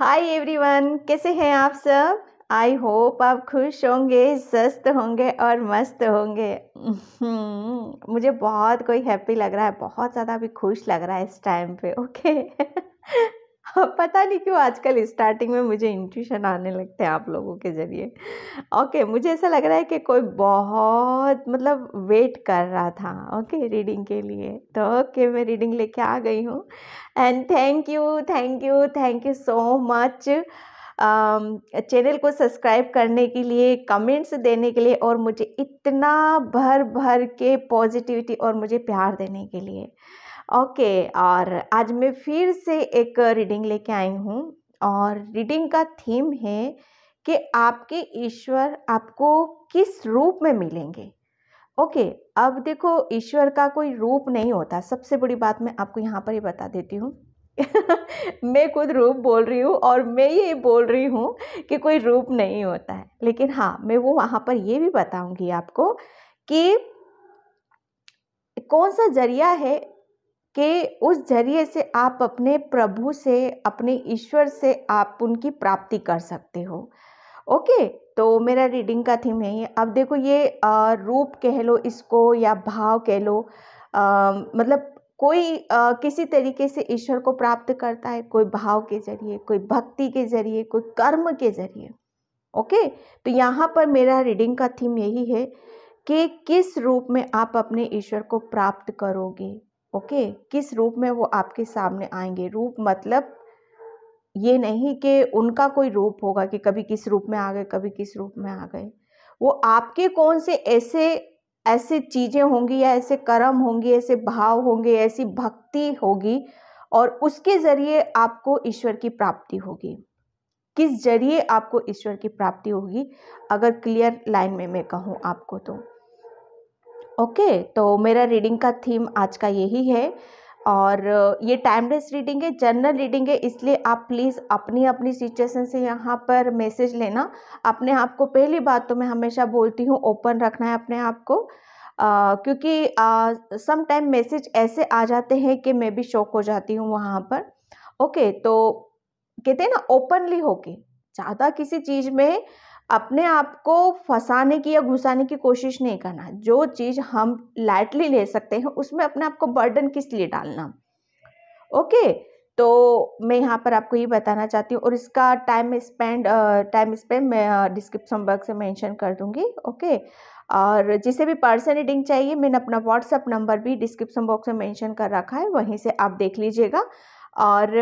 Hi everyone कैसे हैं आप सब आई होप आप खुश होंगे स्वस्थ होंगे और मस्त होंगे मुझे बहुत कोई हैप्पी लग रहा है बहुत ज़्यादा अभी खुश लग रहा है इस टाइम पे ओके पता नहीं क्यों आजकल स्टार्टिंग में मुझे इंट्यूशन आने लगते हैं आप लोगों के ज़रिए ओके मुझे ऐसा लग रहा है कि कोई बहुत मतलब वेट कर रहा था ओके रीडिंग के लिए तो ओके मैं रीडिंग लेके आ गई हूँ and thank you thank you thank you so much channel को सब्सक्राइब करने के लिए कमेंट्स देने के लिए और मुझे इतना भर भर के पॉजिटिविटी और मुझे प्यार देने के लिए ओके और आज मैं फिर से एक रीडिंग लेके आई हूँ और रीडिंग का थीम है कि आपके ईश्वर आपको किस रूप में मिलेंगे ओके अब देखो ईश्वर का कोई रूप नहीं होता सबसे बड़ी बात मैं आपको यहाँ पर ही बता देती हूँ मैं खुद रूप बोल रही हूँ और मैं ये बोल रही हूँ कि कोई रूप नहीं होता है लेकिन हाँ मैं वो वहाँ पर ये भी बताऊँगी आपको कि कौन सा जरिया है कि उस जरिए से आप अपने प्रभु से अपने ईश्वर से आप उनकी प्राप्ति कर सकते हो ओके तो मेरा रीडिंग का थीम है ये अब देखो ये आ, रूप कह लो इसको या भाव कह लो आ, मतलब कोई आ, किसी तरीके से ईश्वर को प्राप्त करता है कोई भाव के जरिए कोई भक्ति के जरिए कोई कर्म के जरिए ओके तो यहाँ पर मेरा रीडिंग का थीम यही है कि किस रूप में आप अपने ईश्वर को प्राप्त करोगे ओके किस रूप में वो आपके सामने आएंगे रूप मतलब ये नहीं कि उनका कोई रूप होगा कि कभी किस रूप में आ गए कभी किस रूप में आ गए वो आपके कौन से ऐसे ऐसे चीज़ें होंगी या ऐसे कर्म होंगे ऐसे भाव होंगे ऐसी भक्ति होगी और उसके ज़रिए आपको ईश्वर की प्राप्ति होगी किस जरिए आपको ईश्वर की प्राप्ति होगी अगर क्लियर लाइन में मैं कहूँ आपको तो ओके तो मेरा रीडिंग का थीम आज का यही है और ये टाइमलेस रीडिंग है जनरल रीडिंग है इसलिए आप प्लीज़ अपनी अपनी सिचुएशन से यहाँ पर मैसेज लेना अपने आप को पहली बात तो मैं हमेशा बोलती हूँ ओपन रखना है अपने आप को Uh, क्योंकि सम टाइम मैसेज ऐसे आ जाते हैं कि मैं भी शौक हो जाती हूँ वहाँ पर ओके okay, तो कहते हैं ना ओपनली होके ज़्यादा किसी चीज़ में अपने आप को फंसाने की या घुसाने की कोशिश नहीं करना जो चीज़ हम लाइटली ले सकते हैं उसमें अपने आप को बर्डन किस लिए डालना ओके तो मैं यहाँ पर आपको ये बताना चाहती हूँ और इसका टाइम स्पेंड टाइम स्पेंड मैं डिस्क्रिप्शन बॉक्स में मेंशन कर दूँगी ओके और जिसे भी पर्सन रीडिंग चाहिए मैंने अपना व्हाट्सएप नंबर भी डिस्क्रिप्शन बॉक्स में मेंशन कर रखा है वहीं से आप देख लीजिएगा और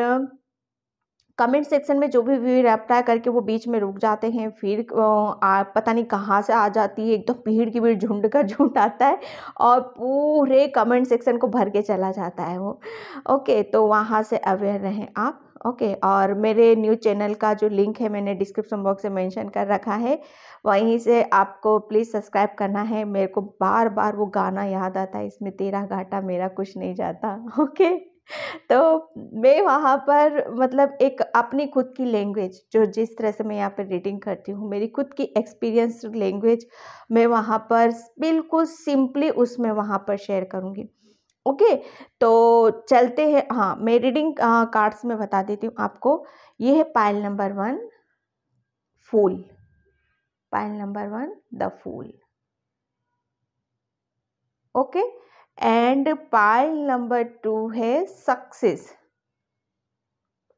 कमेंट सेक्शन में जो भी व्यू रेप्टाई करके वो बीच में रुक जाते हैं फिर आ, पता नहीं कहाँ से आ जाती है एकदम तो भीड़ की भीड़ झुंड का झुंड आता है और पूरे कमेंट सेक्शन को भर के चला जाता है वो ओके तो वहाँ से अवेयर रहें आप ओके और मेरे न्यूज़ चैनल का जो लिंक है मैंने डिस्क्रिप्शन बॉक्स में मैंशन कर रखा है वहीं से आपको प्लीज़ सब्सक्राइब करना है मेरे को बार बार वो गाना याद आता है इसमें तेरा घाटा मेरा कुछ नहीं जाता ओके okay? तो मैं वहाँ पर मतलब एक अपनी खुद की लैंग्वेज जो जिस तरह से मैं यहाँ पर रीडिंग करती हूँ मेरी खुद की एक्सपीरियंस लैंग्वेज मैं वहाँ पर बिल्कुल सिंपली उसमें वहाँ पर शेयर करूँगी ओके तो चलते हैं हाँ मैं रीडिंग कार्ड्स में बता देती हूँ आपको ये है pile number one fool pile number one the fool okay okay? And pile number two है success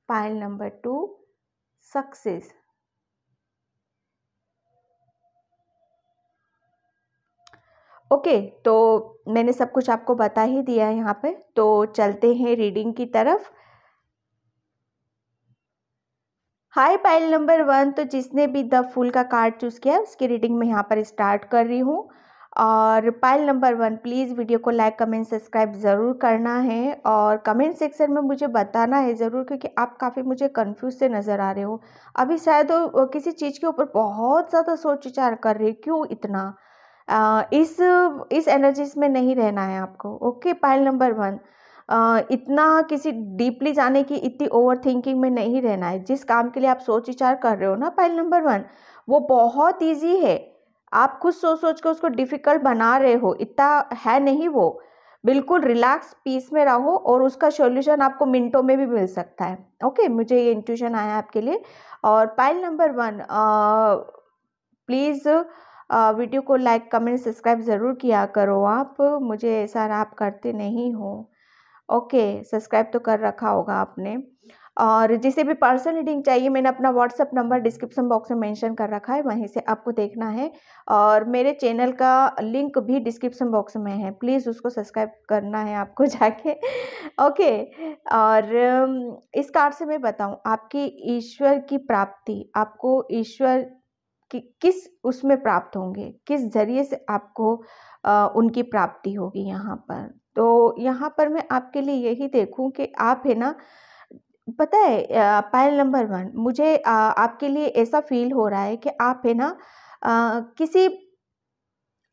pile number two success okay तो मैंने सब कुछ आपको बता ही दिया है यहाँ पे तो चलते हैं रीडिंग की तरफ हाई पाइल नंबर वन तो जिसने भी द फूल का कार्ड चूज़ किया उसकी रीडिंग मैं यहाँ पर स्टार्ट कर रही हूँ और pile number one please video को लाइक कमेंट सब्सक्राइब ज़रूर करना है और कमेंट सेक्शन में मुझे बताना है ज़रूर क्योंकि आप काफ़ी मुझे कंफ्यूज से नज़र आ रहे हो अभी शायद किसी चीज़ के ऊपर बहुत ज़्यादा सोच विचार कर रहे क्यों इतना आ, इस इस एनर्जीज में नहीं रहना है आपको ओके पाइल नंबर वन इतना किसी डीपली जाने की इतनी ओवर थिंकिंग में नहीं रहना है जिस काम के लिए आप सोच विचार कर रहे हो ना पाइल नंबर वन वो बहुत ईजी है आप खुद सोच सोच कर उसको डिफ़िकल्ट बना रहे हो इतना है नहीं वो बिल्कुल रिलैक्स पीस में रहो और उसका सॉल्यूशन आपको मिनटों में भी मिल सकता है ओके मुझे ये इंट्यूशन आया आपके लिए और pile number one please video को लाइक कमेंट सब्सक्राइब ज़रूर किया करो आप मुझे ऐसा आप करते नहीं हो ओके सब्सक्राइब तो कर रखा होगा आपने और जिसे भी पर्सनल रीडिंग चाहिए मैंने अपना व्हाट्सअप नंबर डिस्क्रिप्शन बॉक्स में मेंशन कर रखा है वहीं से आपको देखना है और मेरे चैनल का लिंक भी डिस्क्रिप्शन बॉक्स में है प्लीज़ उसको सब्सक्राइब करना है आपको जाके ओके और um, इस कार्ड से मैं बताऊं आपकी ईश्वर की प्राप्ति आपको ईश्वर कि किस उसमें प्राप्त होंगे किस जरिए से आपको आ, उनकी प्राप्ति होगी यहाँ पर तो यहाँ पर मैं आपके लिए यही देखूँ कि आप है ना पता है पायल नंबर वन मुझे आपके लिए ऐसा फील हो रहा है कि आप है ना किसी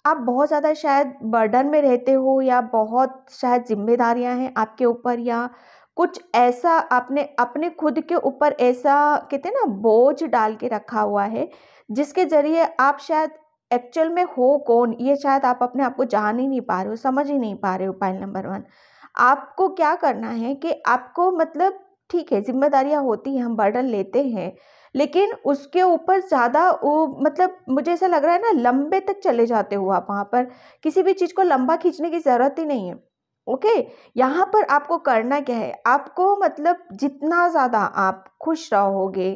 आप बहुत ज़्यादा शायद बर्डन में रहते हो या बहुत शायद जिम्मेदारियां हैं आपके ऊपर या कुछ ऐसा आपने अपने खुद के ऊपर ऐसा कहते हैं ना बोझ डाल के रखा हुआ है जिसके ज़रिए आप शायद एक्चुअल में हो कौन ये शायद आप अपने आप को जान ही नहीं पा रहे हो समझ ही नहीं पा रहे हो पायल नंबर वन आपको क्या करना है कि आपको मतलब ठीक है जिम्मेदारियां होती हैं हम बर्डन लेते हैं लेकिन उसके ऊपर ज़्यादा मतलब मुझे ऐसा लग रहा है ना लंबे तक चले जाते हो आप वहाँ पर किसी भी चीज़ को लंबा खींचने की ज़रूरत ही नहीं है ओके यहाँ पर आपको करना क्या है आपको मतलब जितना ज़्यादा आप खुश रहोगे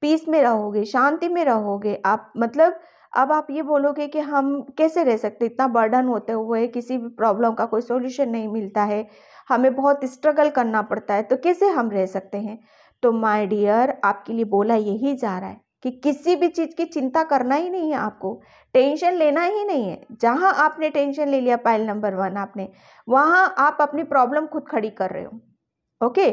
पीस में रहोगे शांति में रहोगे आप मतलब अब आप ये बोलोगे कि हम कैसे रह सकते इतना बर्डन होते हुए किसी भी प्रॉब्लम का कोई सॉल्यूशन नहीं मिलता है हमें बहुत स्ट्रगल करना पड़ता है तो कैसे हम रह सकते हैं तो माय डियर आपके लिए बोला यही जा रहा है कि किसी भी चीज़ की चिंता करना ही नहीं है आपको टेंशन लेना ही नहीं है जहाँ आपने टेंशन ले लिया पाइल नंबर वन आपने वहाँ आप अपनी प्रॉब्लम खुद खड़ी कर रहे हो ओके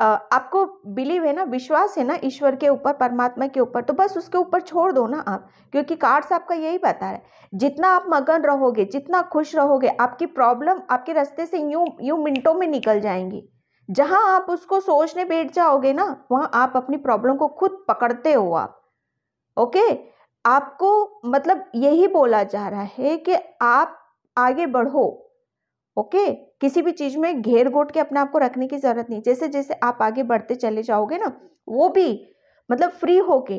आपको बिलीव है ना विश्वास है ना ईश्वर के ऊपर परमात्मा के ऊपर तो बस उसके ऊपर छोड़ दो ना आप क्योंकि कार्ड्स आपका यही बता रहा है जितना आप मगन रहोगे जितना खुश रहोगे आपकी प्रॉब्लम आपके रास्ते से यूं यूं मिनटों में निकल जाएंगी जहां आप उसको सोचने बैठ जाओगे ना वहां आप अपनी प्रॉब्लम को खुद पकड़ते हो आप ओके आपको मतलब यही बोला जा रहा है कि आप आगे बढ़ो ओके किसी भी चीज़ में घेर घोट के अपने आप को रखने की ज़रूरत नहीं जैसे जैसे आप आगे बढ़ते चले जाओगे ना वो भी मतलब फ्री होके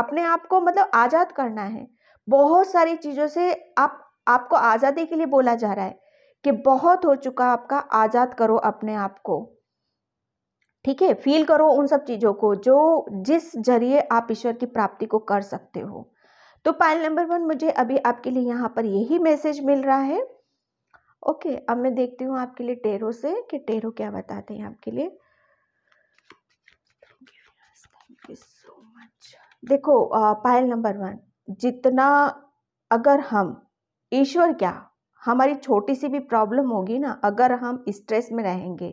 अपने आप को मतलब आज़ाद करना है बहुत सारी चीज़ों से आप आपको आज़ादी के लिए बोला जा रहा है कि बहुत हो चुका आपका आज़ाद करो अपने आप को ठीक है फील करो उन सब चीज़ों को जो जिस जरिए आप ईश्वर की प्राप्ति को कर सकते हो तो पाइल नंबर वन मुझे अभी आपके लिए यहाँ पर यही मैसेज मिल रहा है ओके अब मैं देखती हूँ आपके लिए टेरो से कि टेरो क्या बताते हैं आपके लिए देखो पायल नंबर वन जितना अगर हम ईश्वर क्या हमारी छोटी सी भी प्रॉब्लम होगी ना अगर हम स्ट्रेस में रहेंगे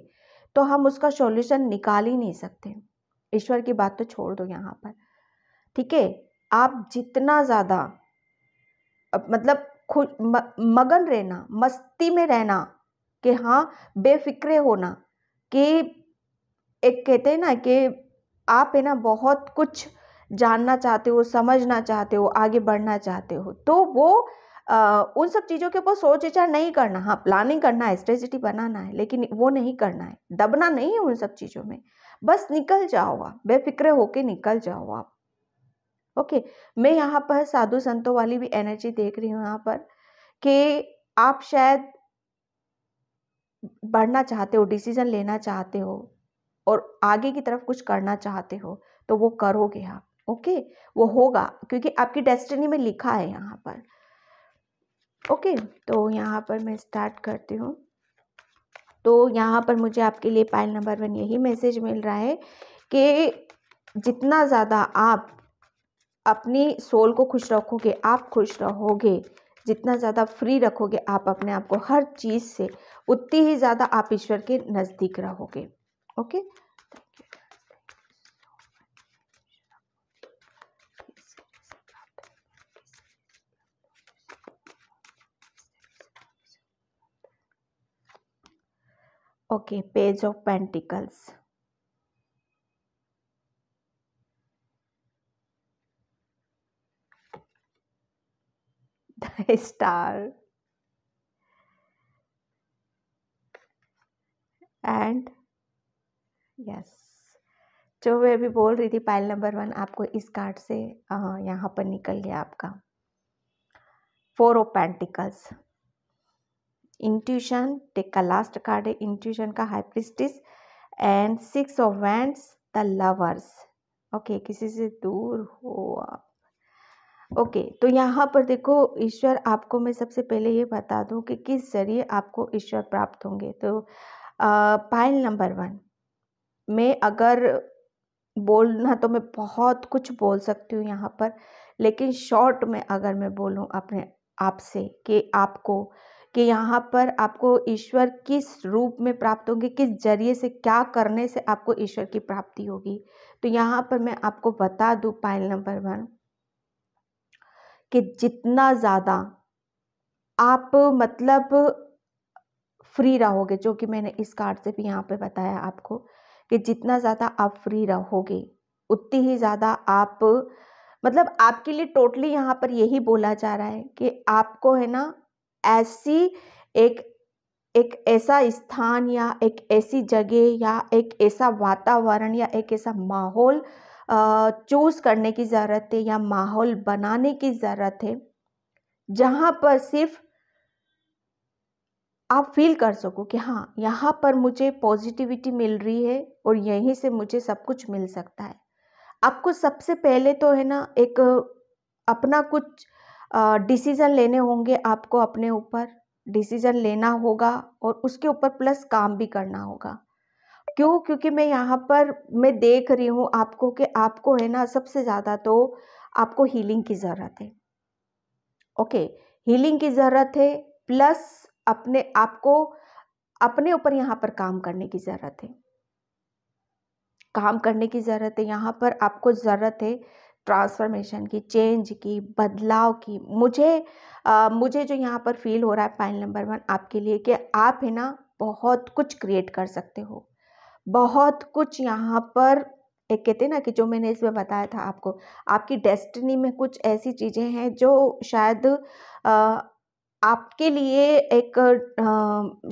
तो हम उसका सॉल्यूशन निकाल ही नहीं सकते ईश्वर की बात तो छोड़ दो यहाँ पर ठीक है आप जितना ज़्यादा मतलब खुद मगन रहना मस्ती में रहना कि हाँ बेफिक्रे होना कि एक कहते हैं ना कि आप है ना बहुत कुछ जानना चाहते हो समझना चाहते हो आगे बढ़ना चाहते हो तो वो आ, उन सब चीज़ों के ऊपर सोच विचार नहीं करना हाँ प्लानिंग करना है स्ट्रेटजी बनाना है लेकिन वो नहीं करना है दबना नहीं है उन सब चीज़ों में बस निकल जाओ आप बेफिक्र होके निकल जाओ आप ओके मैं यहाँ पर साधु संतों वाली भी एनर्जी देख रही हूँ यहाँ पर कि आप शायद बढ़ना चाहते हो डिसीजन लेना चाहते हो और आगे की तरफ कुछ करना चाहते हो तो वो करोगे आप ओके वो होगा क्योंकि आपकी डेस्टिनी में लिखा है यहाँ पर ओके तो यहाँ पर मैं स्टार्ट करती हूँ तो यहाँ पर मुझे आपके लिए पाइल नंबर वन यही मैसेज मिल रहा है कि जितना ज़्यादा आप अपनी सोल को खुश रखोगे आप खुश रहोगे जितना ज़्यादा फ्री रखोगे आप अपने आप को हर चीज़ से उतनी ही ज़्यादा आप ईश्वर के नज़दीक रहोगे okay okay page of pentacles the star and yes जो मैं अभी बोल रही थी पाइल नंबर वन आपको इस कार्ड से यहाँ पर निकल गया आपका four of pentacles intuition deck का लास्ट कार्ड है इंट्यूशन का high priestess and six of wands the lovers okay किसी से दूर हो आप ओके तो यहाँ पर देखो ईश्वर आपको मैं सबसे पहले ये बता दूँ कि किस ज़रिए आपको ईश्वर प्राप्त होंगे तो पाइल नंबर वन मैं अगर बोलना तो मैं बहुत कुछ बोल सकती हूँ यहाँ पर लेकिन शॉर्ट में अगर मैं बोलूँ अपने आप से कि आपको कि यहाँ पर आपको ईश्वर किस रूप में प्राप्त होंगे किस जरिए से क्या करने से आपको ईश्वर की प्राप्ति होगी तो यहाँ पर मैं आपको बता दूँ पाइल नंबर वन कि जितना ज़्यादा आप मतलब फ्री रहोगे जो कि मैंने इस कार्ड से भी यहाँ पे बताया आपको कि जितना ज़्यादा आप फ्री रहोगे उतनी ही ज़्यादा आप मतलब आपके लिए टोटली यहाँ पर यही बोला जा रहा है कि आपको है ना ऐसी एक एक ऐसा स्थान या एक ऐसी जगह या एक ऐसा वातावरण या एक ऐसा माहौल चूज़ करने की ज़रूरत है या माहौल बनाने की ज़रूरत है जहाँ पर सिर्फ आप फील कर सको कि हाँ यहाँ पर मुझे पॉजिटिविटी मिल रही है और यहीं से मुझे सब कुछ मिल सकता है आपको सबसे पहले तो है ना एक अपना कुछ डिसीज़न लेने होंगे आपको अपने ऊपर डिसीज़न लेना होगा और उसके ऊपर प्लस काम भी करना होगा क्यों क्योंकि मैं यहाँ पर मैं देख रही हूँ आपको कि आपको है ना सबसे ज़्यादा तो आपको हीलिंग की ज़रूरत है ओके हीलिंग की ज़रूरत है प्लस अपने आपको अपने ऊपर यहाँ पर काम करने की ज़रूरत है काम करने की ज़रूरत है यहाँ पर आपको ज़रूरत है ट्रांसफॉर्मेशन की चेंज की बदलाव की मुझे आ, मुझे जो यहाँ पर फील हो रहा है पाइल नंबर वन आपके लिए कि आप है ना बहुत कुछ क्रिएट कर सकते हो बहुत कुछ यहाँ पर एक कहते हैं ना कि जो मैंने इसमें बताया था आपको आपकी डेस्टिनी में कुछ ऐसी चीज़ें हैं जो शायद आपके लिए एक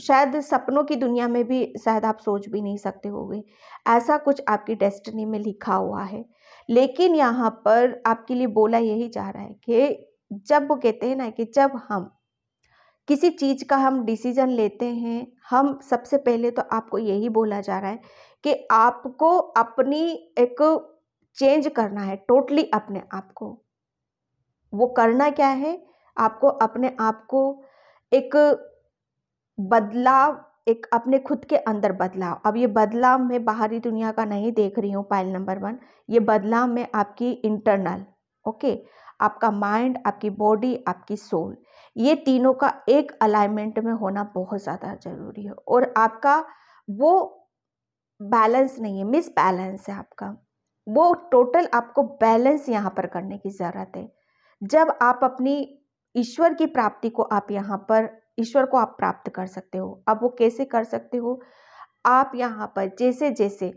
शायद सपनों की दुनिया में भी शायद आप सोच भी नहीं सकते होगे ऐसा कुछ आपकी डेस्टिनी में लिखा हुआ है लेकिन यहाँ पर आपके लिए बोला यही जा रहा है कि जब वो कहते हैं ना कि जब हम किसी चीज़ का हम डिसीज़न लेते हैं हम सबसे पहले तो आपको यही बोला जा रहा है कि आपको अपनी एक चेंज करना है टोटली अपने आप को वो करना क्या है आपको अपने आप को एक बदलाव एक अपने खुद के अंदर बदलाव अब ये बदलाव मैं बाहरी दुनिया का नहीं देख रही हूँ पाइल नंबर वन ये बदलाव में आपकी इंटरनल ओके आपका माइंड आपकी बॉडी आपकी सोल ये तीनों का एक अलाइनमेंट में होना बहुत ज़्यादा ज़रूरी है और आपका वो बैलेंस नहीं है मिस बैलेंस है आपका वो टोटल आपको बैलेंस यहाँ पर करने की ज़रूरत है जब आप अपनी ईश्वर की प्राप्ति को आप यहाँ पर ईश्वर को आप प्राप्त कर सकते हो अब वो कैसे कर सकते हो आप यहाँ पर जैसे जैसे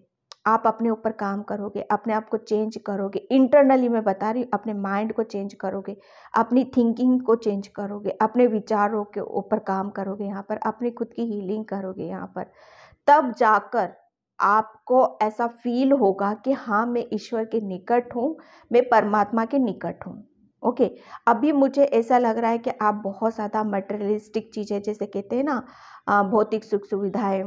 आप अपने ऊपर काम करोगे अपने आप को चेंज करोगे इंटरनली मैं बता रही हूँ अपने माइंड को चेंज करोगे अपनी थिंकिंग को चेंज करोगे अपने विचारों के ऊपर काम करोगे यहाँ पर अपनी खुद की हीलिंग करोगे यहाँ पर तब जाकर आपको ऐसा फील होगा कि हाँ मैं ईश्वर के निकट हूँ मैं परमात्मा के निकट हूँ ओके अभी मुझे ऐसा लग रहा है कि आप बहुत ज़्यादा मटेरियलिस्टिक चीज़ें जैसे कहते हैं ना भौतिक सुख सुविधाएं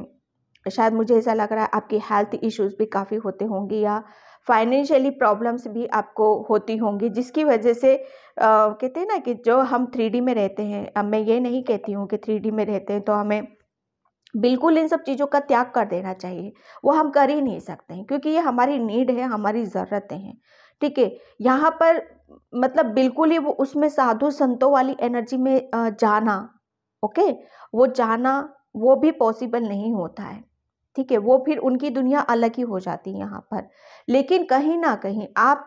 शायद मुझे ऐसा लग रहा है आपकी हेल्थ इश्यूज भी काफ़ी होते होंगे या फाइनेंशियली प्रॉब्लम्स भी आपको होती होंगी जिसकी वजह से कहते हैं ना कि जो हम थ्री में रहते हैं अब मैं ये नहीं कहती हूँ कि थ्री में रहते हैं तो हमें बिल्कुल इन सब चीज़ों का त्याग कर देना चाहिए वो हम कर ही नहीं सकते हैं क्योंकि ये हमारी नीड है हमारी ज़रूरतें हैं ठीक है यहाँ पर मतलब बिल्कुल ही वो उसमें साधु संतों वाली एनर्जी में जाना ओके वो जाना वो भी पॉसिबल नहीं होता है ठीक है वो फिर उनकी दुनिया अलग ही हो जाती है यहाँ पर लेकिन कहीं ना कहीं आप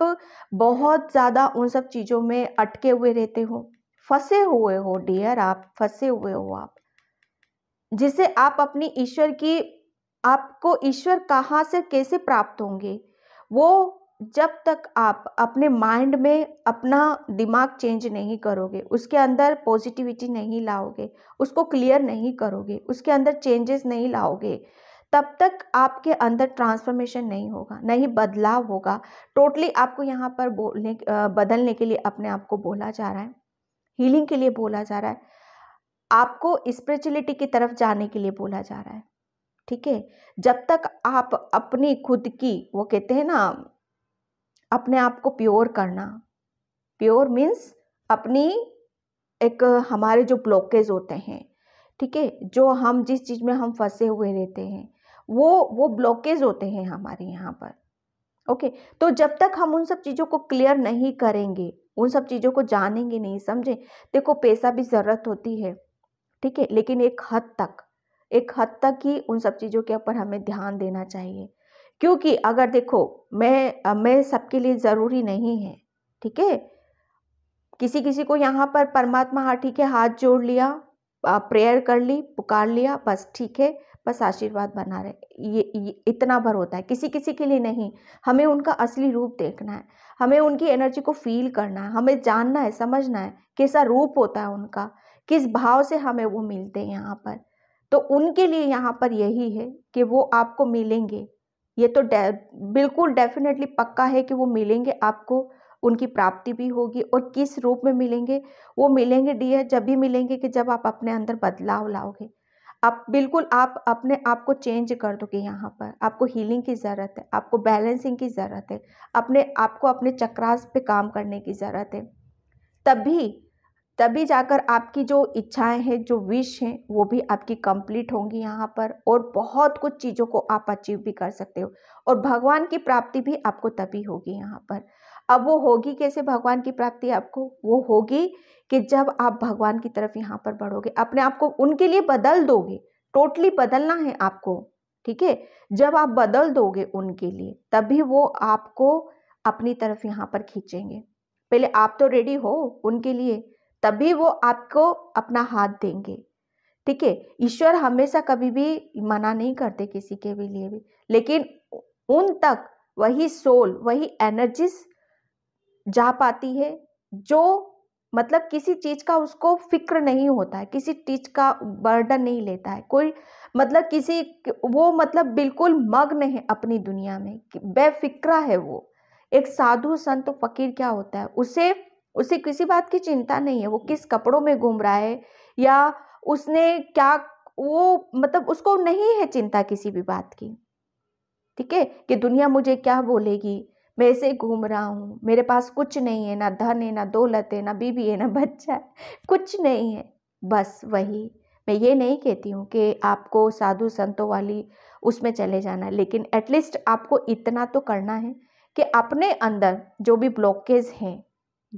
बहुत ज़्यादा उन सब चीज़ों में अटके हुए रहते हो फंसे हुए हो डियर आप फंसे हुए हो आप जिसे आप अपनी ईश्वर की आपको ईश्वर कहाँ से कैसे प्राप्त होंगे वो जब तक आप अपने माइंड में अपना दिमाग चेंज नहीं करोगे उसके अंदर पॉजिटिविटी नहीं लाओगे उसको क्लियर नहीं करोगे उसके अंदर चेंजेस नहीं लाओगे तब तक आपके अंदर ट्रांसफॉर्मेशन नहीं होगा नहीं बदलाव होगा टोटली आपको यहाँ पर बोलने बदलने के लिए अपने आप को बोला जा रहा है हीलिंग के लिए बोला जा रहा है आपको स्पिरिचुअलिटी की तरफ जाने के लिए बोला जा रहा है ठीक है जब तक आप अपनी खुद की वो कहते हैं ना अपने आप को प्योर करना प्योर मीन्स अपनी एक हमारे जो ब्लॉकेज होते हैं ठीक है जो हम जिस चीज़ में हम फंसे हुए रहते हैं वो वो ब्लॉकेज होते हैं हमारे यहाँ पर ओके तो जब तक हम उन सब चीज़ों को क्लियर नहीं करेंगे उन सब चीज़ों को जानेंगे नहीं समझें देखो पैसा भी ज़रूरत होती है ठीक है लेकिन एक हद तक एक हद तक ही उन सब चीज़ों के ऊपर हमें ध्यान देना चाहिए क्योंकि अगर देखो मैं मैं सबके लिए ज़रूरी नहीं है ठीक है किसी किसी को यहाँ पर परमात्मा हाँ ठीक है हाथ जोड़ लिया प्रेयर कर ली पुकार लिया बस ठीक है बस आशीर्वाद बना रहे ये, ये इतना भर होता है किसी किसी के लिए नहीं हमें उनका असली रूप देखना है हमें उनकी एनर्जी को फील करना है हमें जानना है समझना है कैसा रूप होता है उनका किस भाव से हमें वो मिलते हैं यहाँ पर तो उनके लिए यहाँ पर यही है कि वो आपको मिलेंगे ये तो डे बिल्कुल डेफिनेटली पक्का है कि वो मिलेंगे आपको उनकी प्राप्ति भी होगी और किस रूप में मिलेंगे वो मिलेंगे डियर जब भी मिलेंगे कि जब आप अपने अंदर बदलाव लाओगे आप बिल्कुल आप अपने आप को चेंज कर दोगे यहाँ पर आपको हीलिंग की ज़रूरत है आपको बैलेंसिंग की ज़रूरत है अपने आप को अपने चक्रास पे काम करने की ज़रूरत है तभी तभी जाकर आपकी जो इच्छाएं हैं जो विश हैं वो भी आपकी कंप्लीट होंगी यहाँ पर और बहुत कुछ चीज़ों को आप अचीव भी कर सकते हो और भगवान की प्राप्ति भी आपको तभी होगी यहाँ पर अब वो होगी कैसे भगवान की प्राप्ति आपको वो होगी कि जब आप भगवान की तरफ यहाँ पर बढ़ोगे अपने आप को उनके लिए बदल दोगे टोटली बदलना है आपको ठीक है जब आप बदल दोगे उनके लिए तभी वो आपको अपनी तरफ यहाँ पर खींचेंगे पहले आप तो रेडी हो उनके लिए तभी वो आपको अपना हाथ देंगे ठीक है ईश्वर हमेशा कभी भी मना नहीं करते किसी के भी लिए भी लेकिन उन तक वही सोल वही एनर्जीज जा पाती है जो मतलब किसी चीज़ का उसको फ़िक्र नहीं होता है किसी चीज़ का बर्डन नहीं लेता है कोई मतलब किसी वो मतलब बिल्कुल मग्न है अपनी दुनिया में बेफिक्रा है वो एक साधु संत तो फकीर क्या होता है उसे उसे किसी बात की चिंता नहीं है वो किस कपड़ों में घूम रहा है या उसने क्या वो मतलब उसको नहीं है चिंता किसी भी बात की ठीक है कि दुनिया मुझे क्या बोलेगी मैं ऐसे घूम रहा हूँ मेरे पास कुछ नहीं है ना धन है ना दौलत है ना बीवी है ना बच्चा है कुछ नहीं है बस वही मैं ये नहीं कहती हूँ कि आपको साधु संतों वाली उसमें चले जाना है लेकिन एटलीस्ट आपको इतना तो करना है कि अपने अंदर जो भी ब्लॉकेज हैं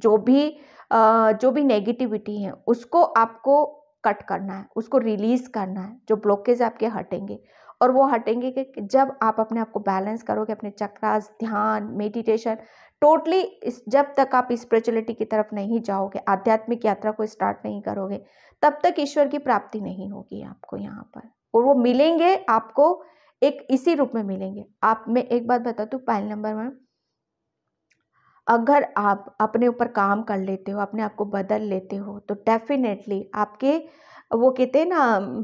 जो भी जो भी नेगेटिविटी है उसको आपको कट करना है उसको रिलीज़ करना है जो ब्लॉकेज आपके हटेंगे और वो हटेंगे कि जब आप अपने आप को बैलेंस करोगे अपने चक्रास ध्यान मेडिटेशन टोटली इस जब तक आप स्पिरिचुअलिटी की तरफ नहीं जाओगे आध्यात्मिक यात्रा को स्टार्ट नहीं करोगे तब तक ईश्वर की प्राप्ति नहीं होगी आपको यहाँ पर और वो मिलेंगे आपको एक इसी रूप में मिलेंगे आप मैं एक बात बता दू पाइल नंबर वन अगर आप अपने ऊपर काम कर लेते हो अपने आप को बदल लेते हो तो डेफिनेटली आपके वो कहते हैं ना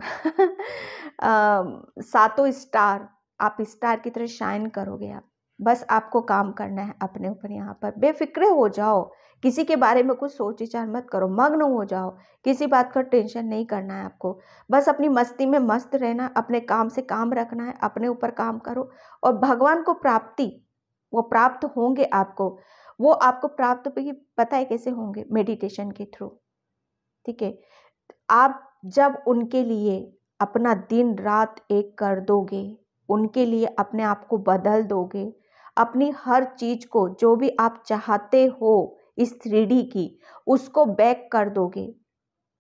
सातों स्टार आप स्टार की तरह शाइन करोगे आप बस आपको काम करना है अपने ऊपर यहाँ पर बेफिक्रे हो जाओ किसी के बारे में कुछ सोच विचार मत करो मग्न हो जाओ किसी बात का टेंशन नहीं करना है आपको बस अपनी मस्ती में मस्त रहना अपने काम से काम रखना है अपने ऊपर काम करो और भगवान को प्राप्ति वो प्राप्त होंगे आपको वो आपको प्राप्त पता है कैसे होंगे मेडिटेशन के थ्रू ठीक है आप जब उनके लिए अपना दिन रात एक कर दोगे उनके लिए अपने आप को बदल दोगे अपनी हर चीज़ को जो भी आप चाहते हो इस थ्री की उसको बैक कर दोगे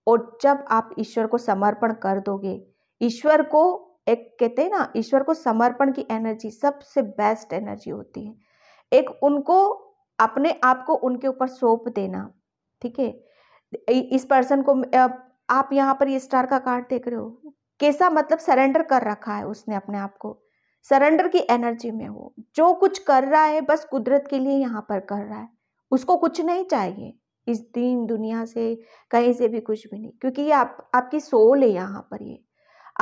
और जब आप ईश्वर को समर्पण कर दोगे ईश्वर को एक कहते हैं ना ईश्वर को समर्पण की एनर्जी सबसे बेस्ट एनर्जी होती है एक उनको अपने आप को उनके ऊपर सौंप देना ठीक है इस पर्सन को आप यहाँ पर ये स्टार का कार्ड देख रहे हो कैसा मतलब सरेंडर कर रखा है उसने अपने आप को सरेंडर की एनर्जी में हो जो कुछ कर रहा है बस कुदरत के लिए यहाँ पर कर रहा है उसको कुछ नहीं चाहिए इस दिन दुनिया से कहीं से भी कुछ भी नहीं क्योंकि ये आप आपकी सोल है यहाँ पर ये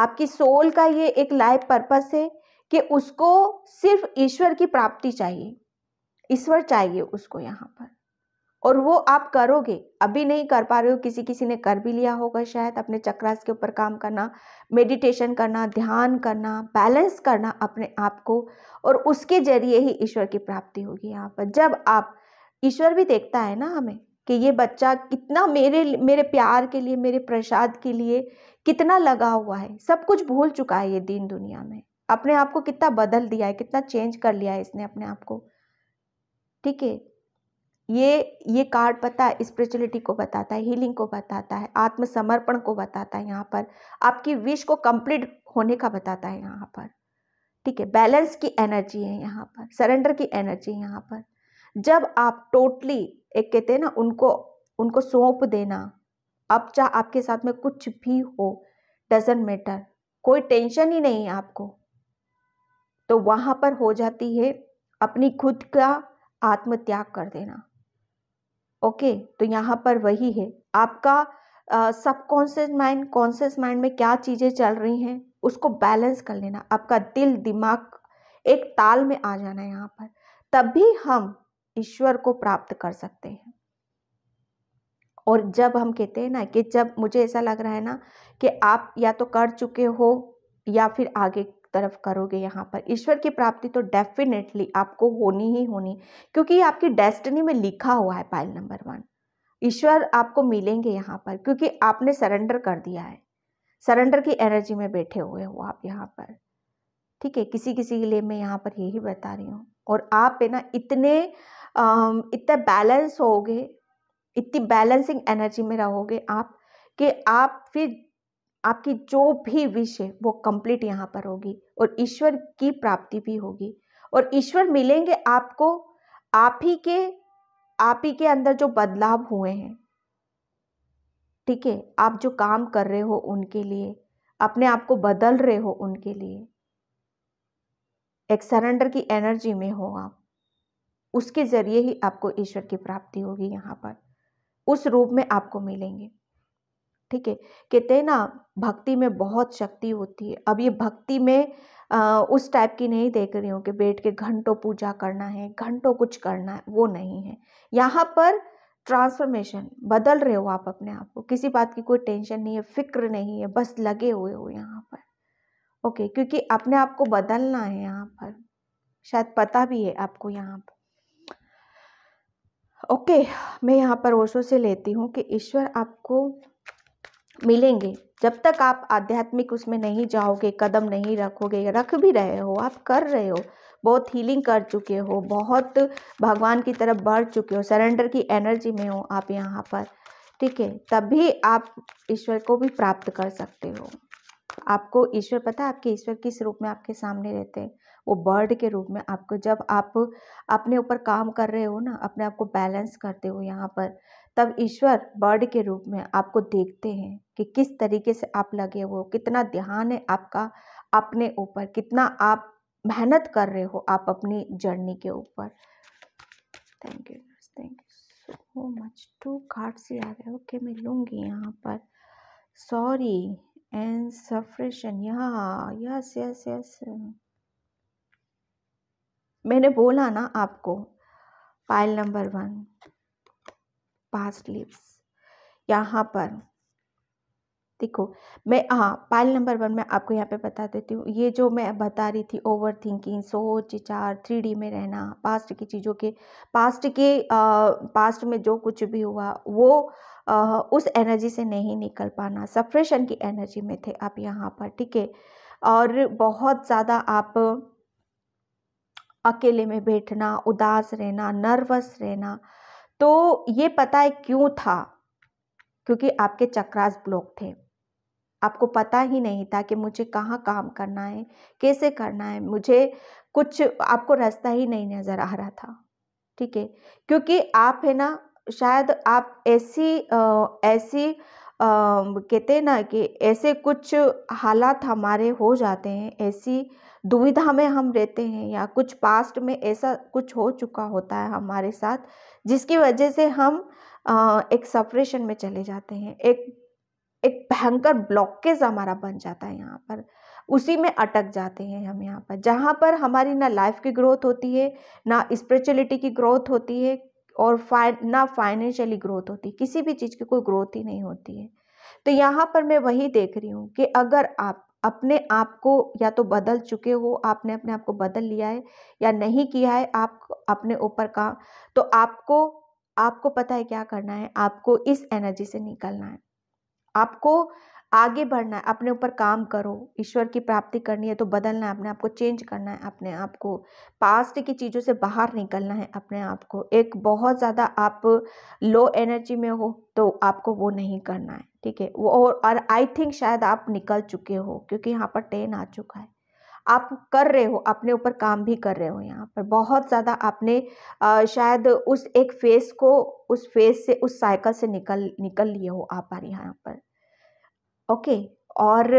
आपकी सोल का ये एक लाइफ पर्पस है कि उसको सिर्फ ईश्वर की प्राप्ति चाहिए ईश्वर चाहिए उसको यहाँ पर और वो आप करोगे अभी नहीं कर पा रहे हो किसी किसी ने कर भी लिया होगा शायद अपने चक्रास के ऊपर काम करना मेडिटेशन करना ध्यान करना बैलेंस करना अपने आप को और उसके जरिए ही ईश्वर की प्राप्ति होगी यहाँ पर जब आप ईश्वर भी देखता है ना हमें कि ये बच्चा कितना मेरे मेरे प्यार के लिए मेरे प्रसाद के लिए कितना लगा हुआ है सब कुछ भूल चुका है ये दीन दुनिया में अपने आप को कितना बदल दिया है कितना चेंज कर लिया है इसने अपने आप को ठीक है ये ये कार्ड पता है स्पिरिचुअलिटी को बताता है हीलिंग को बताता है आत्मसमर्पण को बताता है यहाँ पर आपकी विश को कंप्लीट होने का बताता है यहाँ पर ठीक है बैलेंस की एनर्जी है यहाँ पर सरेंडर की एनर्जी है यहाँ पर जब आप टोटली एक कहते हैं ना उनको उनको सौंप देना अब चाहे आपके साथ में कुछ भी हो डजेंट मैटर कोई टेंशन ही नहीं है आपको तो वहाँ पर हो जाती है अपनी खुद का आत्मत्याग कर देना ओके तो यहाँ पर वही है आपका सबकॉन्शियस माइंड कॉन्शियस माइंड में क्या चीज़ें चल रही हैं उसको बैलेंस कर लेना आपका दिल दिमाग एक ताल में आ जाना यहाँ पर तभी हम ईश्वर को प्राप्त कर सकते हैं और जब हम कहते हैं ना कि जब मुझे ऐसा लग रहा है ना कि आप या तो कर चुके हो या फिर आगे तरफ करोगे यहाँ पर ईश्वर की प्राप्ति तो डेफिनेटली आपको होनी ही होनी क्योंकि आपकी डेस्टिनी में लिखा हुआ है पाइल नंबर वन ईश्वर आपको मिलेंगे यहाँ पर क्योंकि आपने सरेंडर कर दिया है सरेंडर की एनर्जी में बैठे हुए हो आप यहाँ पर ठीक है किसी किसी के लिए मैं यहाँ पर यही बता रही हूँ और आप है ना इतने इतने बैलेंस होगे इतनी बैलेंसिंग एनर्जी में रहोगे आप कि आप फिर आपकी जो भी विश है वो कंप्लीट यहाँ पर होगी और ईश्वर की प्राप्ति भी होगी और ईश्वर मिलेंगे आपको आप ही के आप ही के अंदर जो बदलाव हुए हैं ठीक है आप जो काम कर रहे हो उनके लिए अपने आप को बदल रहे हो उनके लिए एक सरेंडर की एनर्जी में हो आप उसके ज़रिए ही आपको ईश्वर की प्राप्ति होगी यहाँ पर उस रूप में आपको मिलेंगे ठीक है कहते हैं ना भक्ति में बहुत शक्ति होती है अब ये भक्ति में आ, उस टाइप की नहीं देख रही हूँ कि बैठ के घंटों पूजा करना है घंटों कुछ करना है वो नहीं है यहाँ पर ट्रांसफॉर्मेशन बदल रहे हो आप अपने आप को किसी बात की कोई टेंशन नहीं है फिक्र नहीं है बस लगे हुए हो यहाँ पर ओके क्योंकि अपने आप को बदलना है यहाँ पर शायद पता भी है आपको यहाँ पर ओके मैं यहाँ पर ओशो से लेती हूँ कि ईश्वर आपको मिलेंगे जब तक आप आध्यात्मिक उसमें नहीं जाओगे कदम नहीं रखोगे रख भी रहे हो आप कर रहे हो बहुत हीलिंग कर चुके हो बहुत भगवान की तरफ बढ़ चुके हो सरेंडर की एनर्जी में हो आप यहाँ पर ठीक है तभी आप ईश्वर को भी प्राप्त कर सकते हो आपको ईश्वर पता है आपके ईश्वर किस रूप में आपके सामने रहते हैं वो बर्ड के रूप में आपको जब आप अपने ऊपर काम कर रहे हो ना अपने आप को बैलेंस करते हो यहाँ पर तब ईश्वर बर्ड के रूप में आपको देखते हैं कि किस तरीके से आप लगे हो कितना ध्यान है आपका अपने ऊपर कितना आप मेहनत कर रहे हो आप अपनी जर्नी के ऊपर thank you thank you so much two card से आ गए ओके मैं लूँगी यहाँ पर सॉरी एंड सफ्रेशन यहाँ यस यस यस मैंने बोला ना आपको pile number one past lives यहाँ पर देखो मैं हाँ पाइल नंबर वन में आपको यहाँ पे बता देती हूँ ये जो मैं बता रही थी ओवर थिंकिंग सोच विचार थ्री में रहना पास्ट की चीज़ों के पास्ट के आ, पास्ट में जो कुछ भी हुआ वो आ, उस एनर्जी से नहीं निकल पाना सप्रेशन की एनर्जी में थे आप यहाँ पर ठीक है और बहुत ज़्यादा आप अकेले में बैठना उदास रहना नर्वस रहना तो ये पता है क्यों था क्योंकि आपके चक्रास ब्लॉक थे आपको पता ही नहीं था कि मुझे कहाँ काम करना है कैसे करना है मुझे कुछ आपको रास्ता ही नहीं नज़र आ रहा था ठीक है क्योंकि आप है ना शायद आप ऐसी ऐसी कहते हैं ना कि ऐसे कुछ हालात हमारे हो जाते हैं ऐसी दुविधा में हम रहते हैं या कुछ पास्ट में ऐसा कुछ हो चुका होता है हमारे साथ जिसकी वजह से हम आ, एक सपरेशन में चले जाते हैं एक एक भयंकर ब्लॉकेज हमारा बन जाता है यहाँ पर उसी में अटक जाते हैं हम यहाँ पर जहाँ पर हमारी ना लाइफ की ग्रोथ होती है ना स्पिरिचुअलिटी की ग्रोथ होती है और फाइन ना फाइनेंशियली ग्रोथ होती है किसी भी चीज़ की कोई ग्रोथ ही नहीं होती है तो यहाँ पर मैं वही देख रही हूँ कि अगर आप अपने आप को या तो बदल चुके हो आपने अपने आप को बदल लिया है या नहीं किया है आप अपने ऊपर का तो आपको आपको पता है क्या करना है आपको इस एनर्जी से निकलना है आपको आगे बढ़ना है अपने ऊपर काम करो ईश्वर की प्राप्ति करनी है तो बदलना है अपने आप को चेंज करना है अपने आप को पास्ट की चीज़ों से बाहर निकलना है अपने आप को एक बहुत ज़्यादा आप लो एनर्जी में हो तो आपको वो नहीं करना है ठीक है वो और आई थिंक शायद आप निकल चुके हो क्योंकि यहाँ पर टेन आ चुका है आप कर रहे हो अपने ऊपर काम भी कर रहे हो यहाँ पर बहुत ज़्यादा आपने आ, शायद उस एक फेस को उस फेस से उस साइकिल से निकल निकल लिए हो आप यहाँ पर ओके और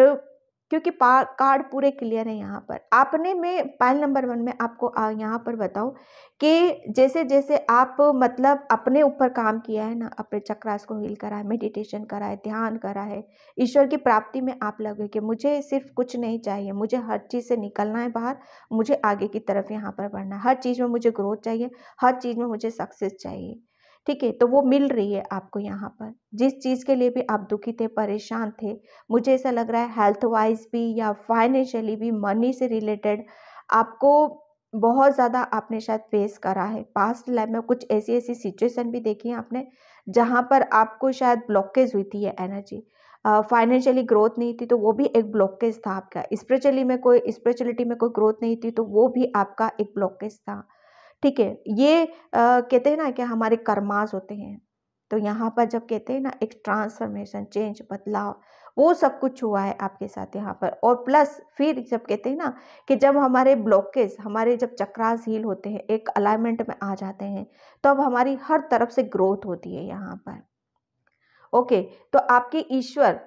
क्योंकि कार्ड पूरे क्लियर है यहाँ पर आपने मैं पाइल नंबर वन में आपको यहाँ पर बताओ कि जैसे जैसे आप मतलब अपने ऊपर काम किया है ना अपने चक्रास को हील करा है मेडिटेशन करा है ध्यान करा है ईश्वर की प्राप्ति में आप लगे कि मुझे सिर्फ कुछ नहीं चाहिए मुझे हर चीज़ से निकलना है बाहर मुझे आगे की तरफ यहाँ पर बढ़ना है हर चीज़ में मुझे ग्रोथ चाहिए हर चीज़ में मुझे सक्सेस चाहिए ठीक है तो वो मिल रही है आपको यहाँ पर जिस चीज़ के लिए भी आप दुखी थे परेशान थे मुझे ऐसा लग रहा है हेल्थ वाइज भी या फाइनेंशियली भी मनी से रिलेटेड आपको बहुत ज़्यादा आपने शायद फेस करा है पास्ट लाइफ में कुछ ऐसी ऐसी सिचुएशन भी देखी है आपने जहाँ पर आपको शायद ब्लॉकेज हुई थी एनर्जी फाइनेंशियली ग्रोथ नहीं थी तो वो भी एक ब्लॉकेज था आपका स्परिचुअली में कोई स्परिचुअलिटी में कोई ग्रोथ नहीं थी तो वो भी आपका एक ब्लॉकेज था ठीक है ये आ, कहते हैं ना कि हमारे कर्मास होते हैं तो यहाँ पर जब कहते हैं ना एक ट्रांसफॉर्मेशन चेंज बदलाव वो सब कुछ हुआ है आपके साथ यहाँ पर और प्लस फिर जब कहते हैं ना कि जब हमारे ब्लॉकेज हमारे जब चक्रास हील होते हैं एक अलाइनमेंट में आ जाते हैं तो अब हमारी हर तरफ से ग्रोथ होती है यहाँ पर ओके तो आपके ईश्वर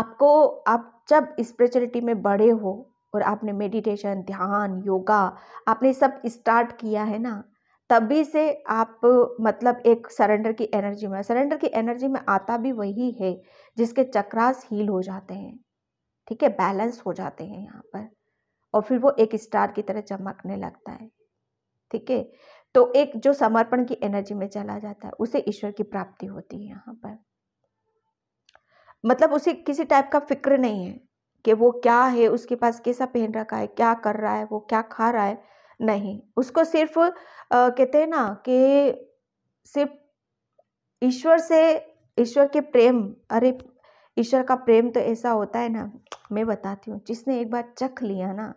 आपको आप जब स्पिरिचुअलिटी में बड़े हो और आपने मेडिटेशन ध्यान योगा आपने सब स्टार्ट किया है ना तभी से आप मतलब एक सरेंडर की एनर्जी में सरेंडर की एनर्जी में आता भी वही है जिसके चक्रास हील हो जाते हैं ठीक है बैलेंस हो जाते हैं यहाँ पर और फिर वो एक स्टार की तरह चमकने लगता है ठीक है तो एक जो समर्पण की एनर्जी में चला जाता है उसे ईश्वर की प्राप्ति होती है यहाँ पर मतलब उसे किसी टाइप का फिक्र नहीं है कि वो क्या है उसके पास कैसा पहन रखा है क्या कर रहा है वो क्या खा रहा है नहीं उसको सिर्फ आ, कहते हैं ना कि सिर्फ ईश्वर से ईश्वर के प्रेम अरे ईश्वर का प्रेम तो ऐसा होता है ना मैं बताती हूँ जिसने एक बार चख लिया ना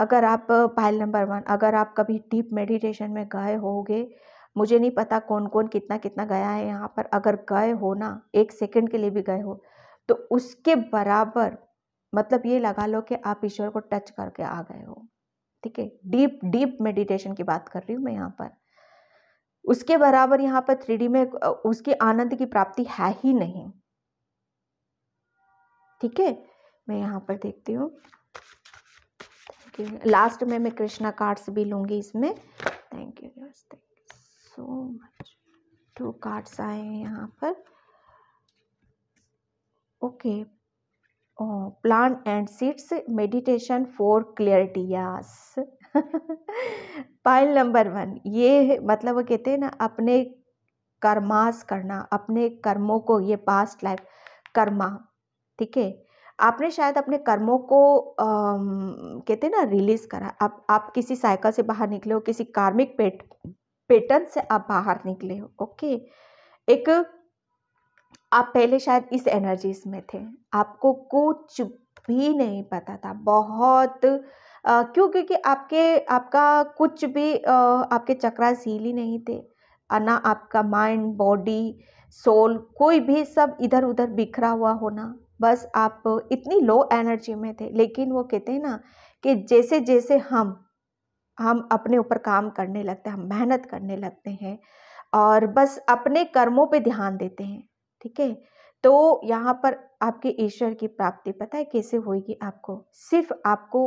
अगर आप पायल नंबर वन अगर आप कभी डीप मेडिटेशन में गए होगे मुझे नहीं पता कौन कौन कितना कितना गया है यहाँ पर अगर गए हो ना एक सेकंड के लिए भी गए हो तो उसके बराबर मतलब ये लगा लो कि आप ईश्वर को टच करके आ गए हो ठीक है डीप डीप मेडिटेशन की बात कर रही हूँ मैं यहाँ पर उसके बराबर यहाँ पर थ्री में उसके आनंद की प्राप्ति है ही नहीं ठीक है मैं यहाँ पर देखती हूँ थैंक यू लास्ट में मैं कृष्णा कार्ड्स भी लूँगी इसमें thank you thank you so much two cards आए हैं यहाँ पर okay plan and seeds meditation for clarity yes pile number one ये मतलब वो कहते हैं ना अपने कर्मास करना अपने कर्मों को ये पास्ट लाइफ कर्मा ठीक है आपने शायद अपने कर्मों को कहते हैं ना रिलीज़ करा आप आप किसी साइकिल से बाहर निकले हो किसी कार्मिक पेट पैटर्न से आप बाहर निकले हो ओके एक आप पहले शायद इस एनर्जीज में थे आपको कुछ भी नहीं पता था बहुत क्यों क्योंकि आपके आपका कुछ भी आपके चक्रास हील ही नहीं थे ना आपका माइंड बॉडी सोल कोई भी सब इधर उधर बिखरा हुआ होना बस आप इतनी लो एनर्जी में थे लेकिन वो कहते हैं ना कि जैसे जैसे हम हम अपने ऊपर काम करने लगते हैं हम मेहनत करने लगते हैं और बस अपने कर्मों पे ध्यान देते हैं ठीक है तो यहाँ पर आपके ईश्वर की प्राप्ति पता है कैसे होगी आपको सिर्फ आपको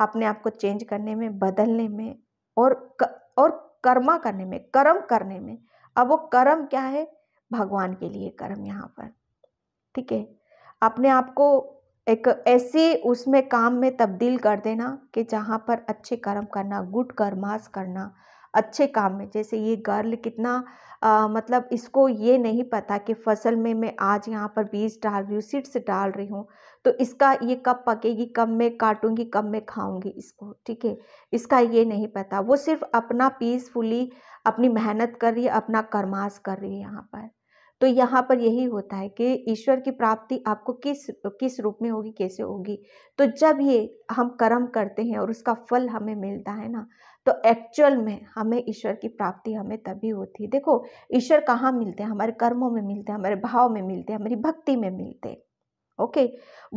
अपने आप को चेंज करने में बदलने में और क, और कर्मा करने में कर्म करने में अब वो कर्म क्या है भगवान के लिए कर्म यहाँ पर ठीक है अपने आप को एक ऐसे उसमें काम में तब्दील कर देना कि जहाँ पर अच्छे कर्म करना गुड कर्मास करना अच्छे काम में जैसे ये गर्ल कितना आ, मतलब इसको ये नहीं पता कि फसल में मैं आज यहाँ पर बीज डाल रही हूँ सीड्स डाल रही हूँ तो इसका ये कब पकेगी कब मैं काटूंगी कब मैं खाऊंगी इसको ठीक है इसका ये नहीं पता वो सिर्फ अपना पीसफुली अपनी मेहनत कर रही है अपना कर्मास कर रही है यहाँ पर तो यहाँ पर यही होता है कि ईश्वर की प्राप्ति आपको किस किस रूप में होगी कैसे होगी तो जब ये हम कर्म करते हैं और उसका फल हमें मिलता है ना तो एक्चुअल में हमें ईश्वर की प्राप्ति हमें तभी होती है देखो ईश्वर कहाँ मिलते हैं हमारे कर्मों में मिलते हैं हमारे भाव में मिलते हैं हमारी भक्ति में मिलते हैं ओके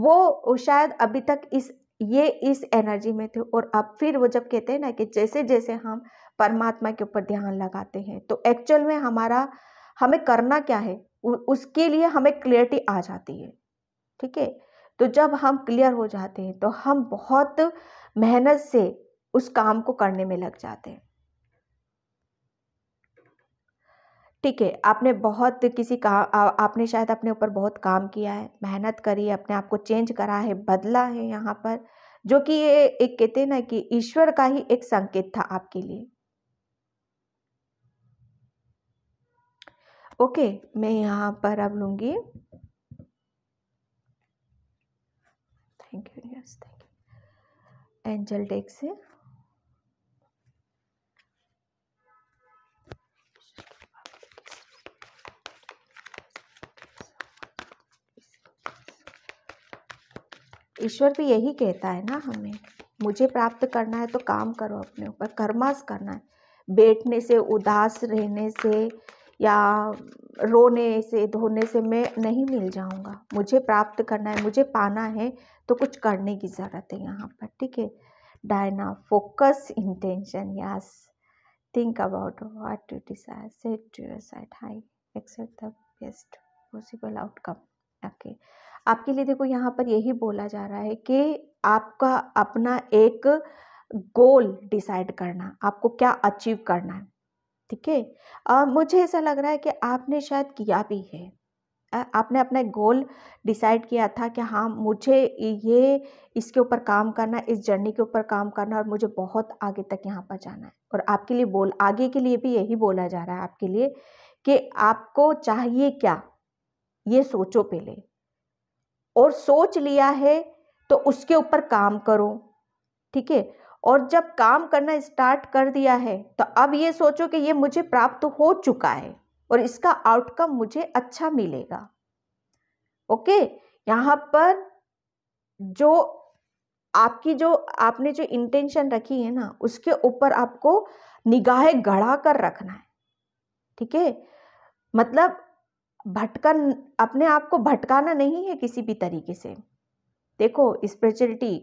वो शायद अभी तक इस ये इस एनर्जी में थे और अब फिर वो जब कहते हैं ना कि जैसे जैसे हम परमात्मा के ऊपर ध्यान लगाते हैं तो एक्चुअल में हमारा हमें करना क्या है उसके लिए हमें क्लियरिटी आ जाती है ठीक है तो जब हम क्लियर हो जाते हैं तो हम बहुत मेहनत से उस काम को करने में लग जाते हैं ठीक है आपने बहुत किसी का आ, आपने शायद अपने ऊपर बहुत काम किया है मेहनत करी है अपने आप को चेंज करा है बदला है यहाँ पर जो कि ये एक कहते हैं ना कि ईश्वर का ही एक संकेत था आपके लिए ओके मैं यहाँ पर अब लूंगी thank you yes thank you angel deck से ईश्वर भी यही कहता है ना हमें मुझे प्राप्त करना है तो काम करो अपने ऊपर कर्मास करना है बैठने से उदास रहने से या रोने से धोने से मैं नहीं मिल जाऊंगा मुझे प्राप्त करना है मुझे पाना है तो कुछ करने की ज़रूरत है यहाँ पर ठीक है Diana focus intention yes think about what you desire set to your side high accept the best possible outcome okay आपके लिए देखो यहाँ पर यही बोला जा रहा है कि आपका अपना एक गोल डिसाइड करना आपको क्या अचीव करना है ठीक है मुझे ऐसा लग रहा है कि आपने शायद किया भी है आपने अपना गोल डिसाइड किया था कि हाँ मुझे ये इसके ऊपर काम करना इस जर्नी के ऊपर काम करना और मुझे बहुत आगे तक यहाँ पर जाना है और आपके लिए बोल आगे के लिए भी यही बोला जा रहा है आपके लिए कि आपको चाहिए क्या ये सोचो पहले और सोच लिया है तो उसके ऊपर काम करो ठीक है और जब काम करना स्टार्ट कर दिया है तो अब ये सोचो कि ये मुझे प्राप्त हो चुका है और इसका आउटकम मुझे अच्छा मिलेगा ओके यहाँ पर जो आपकी जो आपने जो इंटेंशन रखी है ना उसके ऊपर आपको निगाहें गढ़ा कर रखना है ठीक है मतलब भटकन अपने आप को भटकाना नहीं है किसी भी तरीके से देखो स्पिरिचुअलिटी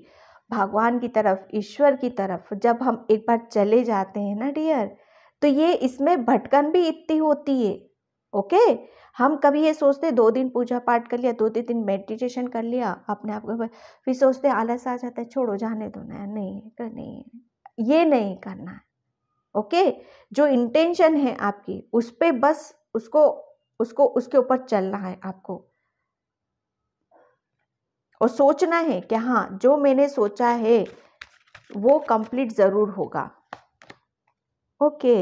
भगवान की तरफ ईश्वर की तरफ जब हम एक बार चले जाते हैं ना डियर तो ये इसमें भटकन भी इतनी होती है ओके हम कभी ये सोचते दो दिन पूजा पाठ कर लिया दो तीन दिन मेडिटेशन कर लिया अपने आप को फिर सोचते आलस आ जाता है छोड़ो जाने दो ना नहीं कर नहीं ये नहीं करना है ओके जो इंटेंशन है आपकी उस पर बस उसको उसको उसके ऊपर चलना है आपको और सोचना है कि हाँ जो मैंने सोचा है वो कंप्लीट ज़रूर होगा okay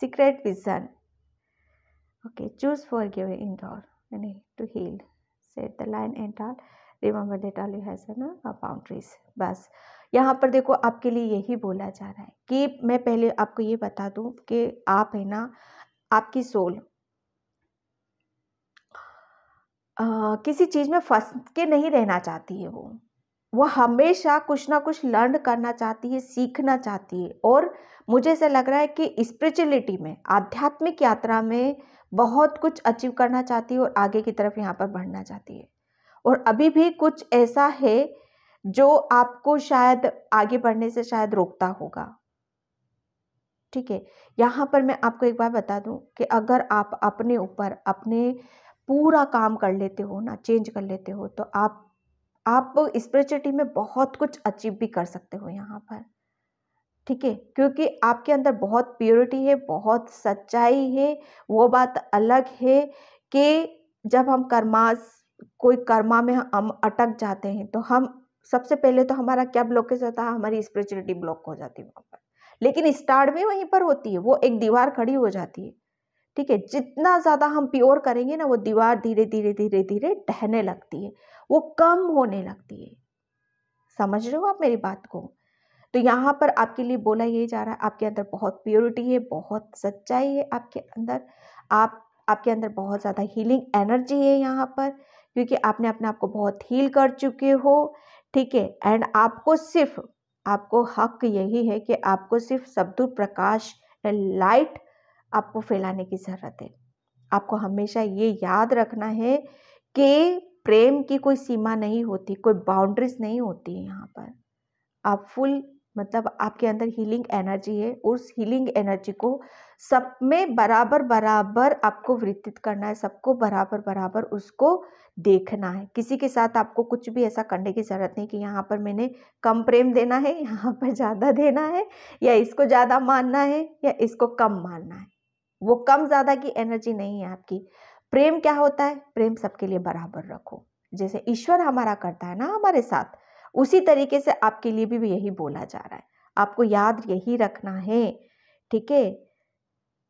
secret vision okay choose for give indoor यानी to heal set the line and all remember that all you has no boundaries बस यहाँ पर देखो आपके लिए यही बोला जा रहा है कि मैं पहले आपको ये बता दूँ कि आप है ना आपकी सोल आ, किसी चीज़ में फंस के नहीं रहना चाहती है वो वह हमेशा कुछ ना कुछ लर्न करना चाहती है सीखना चाहती है और मुझे ऐसा लग रहा है कि स्पिरिचुअलिटी में आध्यात्मिक यात्रा में बहुत कुछ अचीव करना चाहती है और आगे की तरफ यहाँ पर बढ़ना चाहती है और अभी भी कुछ ऐसा है जो आपको शायद आगे बढ़ने से शायद रोकता होगा ठीक है यहाँ पर मैं आपको एक बार बता दूँ कि अगर आप अपने ऊपर अपने पूरा काम कर लेते हो ना चेंज कर लेते हो तो आप आप स्पिरिचुअलिटी में बहुत कुछ अचीव भी कर सकते हो यहाँ पर ठीक है क्योंकि आपके अंदर बहुत प्योरिटी है बहुत सच्चाई है वो बात अलग है कि जब हम कर्मास कोई कर्मा में हम अटक जाते हैं तो हम सबसे पहले तो हमारा क्या ब्लॉकेज होता है हमारी स्पिरिचुअलिटी ब्लॉक हो जाती है वहाँ पर लेकिन स्टार्ट में वहीं पर होती है वो एक दीवार खड़ी हो जाती है ठीक है जितना ज़्यादा हम प्योर करेंगे ना वो दीवार धीरे धीरे धीरे धीरे ढहने लगती है वो कम होने लगती है समझ रहे हो आप मेरी बात को तो यहाँ पर आपके लिए बोला यही जा रहा है आपके अंदर बहुत प्योरिटी है बहुत सच्चाई है आपके अंदर आप आपके अंदर बहुत ज़्यादा हीलिंग एनर्जी है यहाँ पर क्योंकि आपने अपने आप को बहुत हील कर चुके हो ठीक है एंड आपको सिर्फ आपको हक यही है कि आपको सिर्फ शब्द प्रकाश लाइट आपको फैलाने की ज़रूरत है आपको हमेशा ये याद रखना है कि प्रेम की कोई सीमा नहीं होती कोई बाउंड्रीज नहीं होती है यहाँ पर आप फुल मतलब आपके अंदर हीलिंग एनर्जी है उस हीलिंग एनर्जी को सब में बराबर बराबर आपको वृत्तित करना है सबको बराबर बराबर उसको देखना है किसी के साथ आपको कुछ भी ऐसा करने की ज़रूरत नहीं कि यहाँ पर मैंने कम प्रेम देना है यहाँ पर ज़्यादा देना है या इसको ज़्यादा मानना है या इसको कम मानना है वो कम ज़्यादा की एनर्जी नहीं है आपकी प्रेम क्या होता है प्रेम सबके लिए बराबर रखो जैसे ईश्वर हमारा करता है ना हमारे साथ उसी तरीके से आपके लिए भी, यही बोला जा रहा है आपको याद यही रखना है ठीक है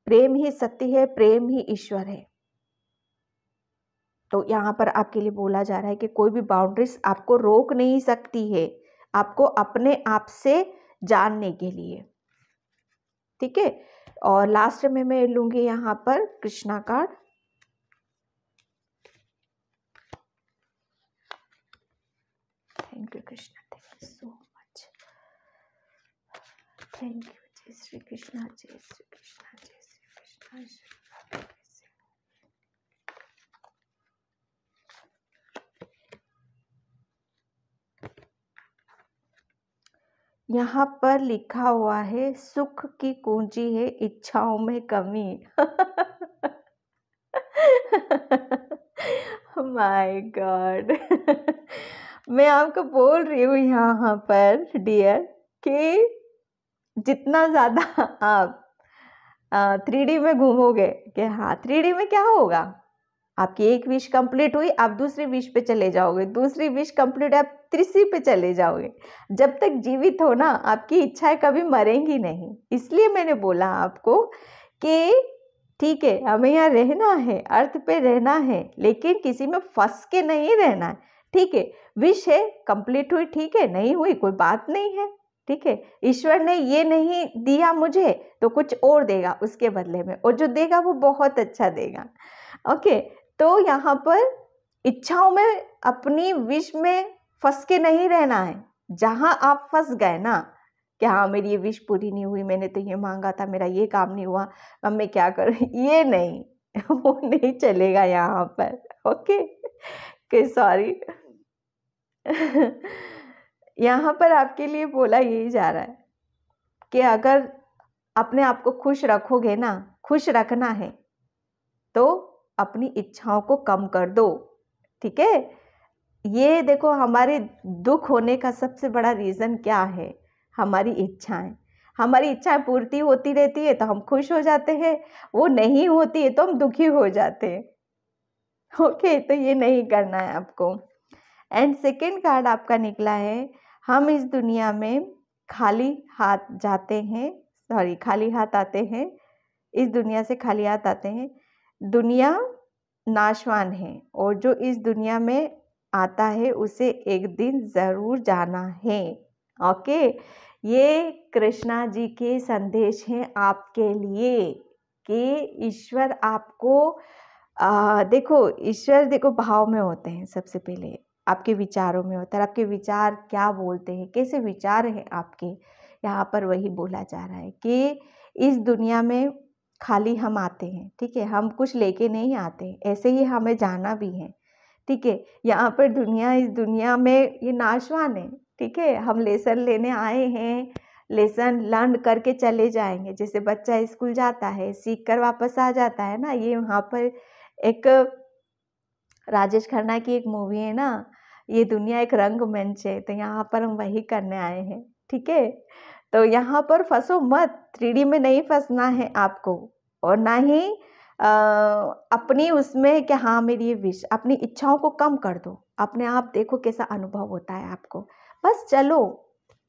प्रेम ही सत्य है प्रेम ही ईश्वर है तो यहाँ पर आपके लिए बोला जा रहा है कि कोई भी बाउंड्रीज आपको रोक नहीं सकती है आपको अपने आप से जानने के लिए ठीक है और लास्ट में मैं लूंगी यहाँ पर Krishna card thank you Krishna thank you so much thank you जय श्री कृष्णा जय श्री कृष्णा जय श्री कृष्णा यहाँ पर लिखा हुआ है सुख की कुंजी है इच्छाओं में कमी माय गॉड मैं आपको बोल रही हूँ यहाँ पर डियर कि जितना ज़्यादा आप थ्री डी में घूमोगे कि हाँ थ्री डी में क्या होगा आपकी एक विश कंप्लीट हुई आप दूसरी विश पे चले जाओगे दूसरी विश कंप्लीट आप तीसरी पे चले जाओगे जब तक जीवित हो ना आपकी इच्छाएं कभी मरेंगी नहीं इसलिए मैंने बोला आपको कि ठीक है हमें यहाँ रहना है अर्थ पे रहना है लेकिन किसी में फंस के नहीं रहना है ठीक है विश है कंप्लीट हुई ठीक है नहीं हुई कोई बात नहीं है ठीक है ईश्वर ने ये नहीं दिया मुझे तो कुछ और देगा उसके बदले में और जो देगा वो बहुत अच्छा देगा ओके तो यहाँ पर इच्छाओं में अपनी विश में फंस के नहीं रहना है जहाँ आप फंस गए ना कि हाँ मेरी ये विश पूरी नहीं हुई मैंने तो ये मांगा था मेरा ये काम नहीं हुआ अब मैं क्या करूँ ये नहीं वो नहीं चलेगा यहाँ पर ओके के सॉरी यहाँ पर आपके लिए बोला यही जा रहा है कि अगर अपने आप को खुश रखोगे ना खुश रखना है तो अपनी इच्छाओं को कम कर दो ठीक है ये देखो हमारे दुख होने का सबसे बड़ा रीज़न क्या है हमारी इच्छाएं हमारी इच्छाएं पूर्ति होती रहती है तो हम खुश हो जाते हैं वो नहीं होती है तो हम दुखी हो जाते हैं ओके तो ये नहीं करना है आपको एंड सेकेंड कार्ड आपका निकला है हम इस दुनिया में खाली हाथ जाते हैं सॉरी खाली हाथ आते हैं इस दुनिया से खाली हाथ आते हैं दुनिया नाशवान है और जो इस दुनिया में आता है उसे एक दिन ज़रूर जाना है ओके ये कृष्णा जी के संदेश हैं आपके लिए कि ईश्वर आपको आ, देखो ईश्वर देखो भाव में होते हैं सबसे पहले आपके विचारों में होता है आपके विचार क्या बोलते हैं कैसे विचार हैं आपके यहाँ पर वही बोला जा रहा है कि इस दुनिया में खाली हम आते हैं ठीक है हम कुछ लेके नहीं आते ऐसे ही हमें जाना भी है ठीक है यहाँ पर दुनिया इस दुनिया में ये नाशवान है ठीक है हम लेसन लेने आए हैं लेसन लर्न करके चले जाएंगे जैसे बच्चा स्कूल जाता है सीख कर वापस आ जाता है ना ये वहाँ पर एक राजेश खन्ना की एक मूवी है ना ये दुनिया एक रंग मंच है तो यहाँ पर हम वही करने आए हैं ठीक है तो यहाँ पर फंसो मत थ्री में नहीं फंसना है आपको और ना ही आ, अपनी उसमें कि हाँ मेरी ये विश अपनी इच्छाओं को कम कर दो अपने आप देखो कैसा अनुभव होता है आपको बस चलो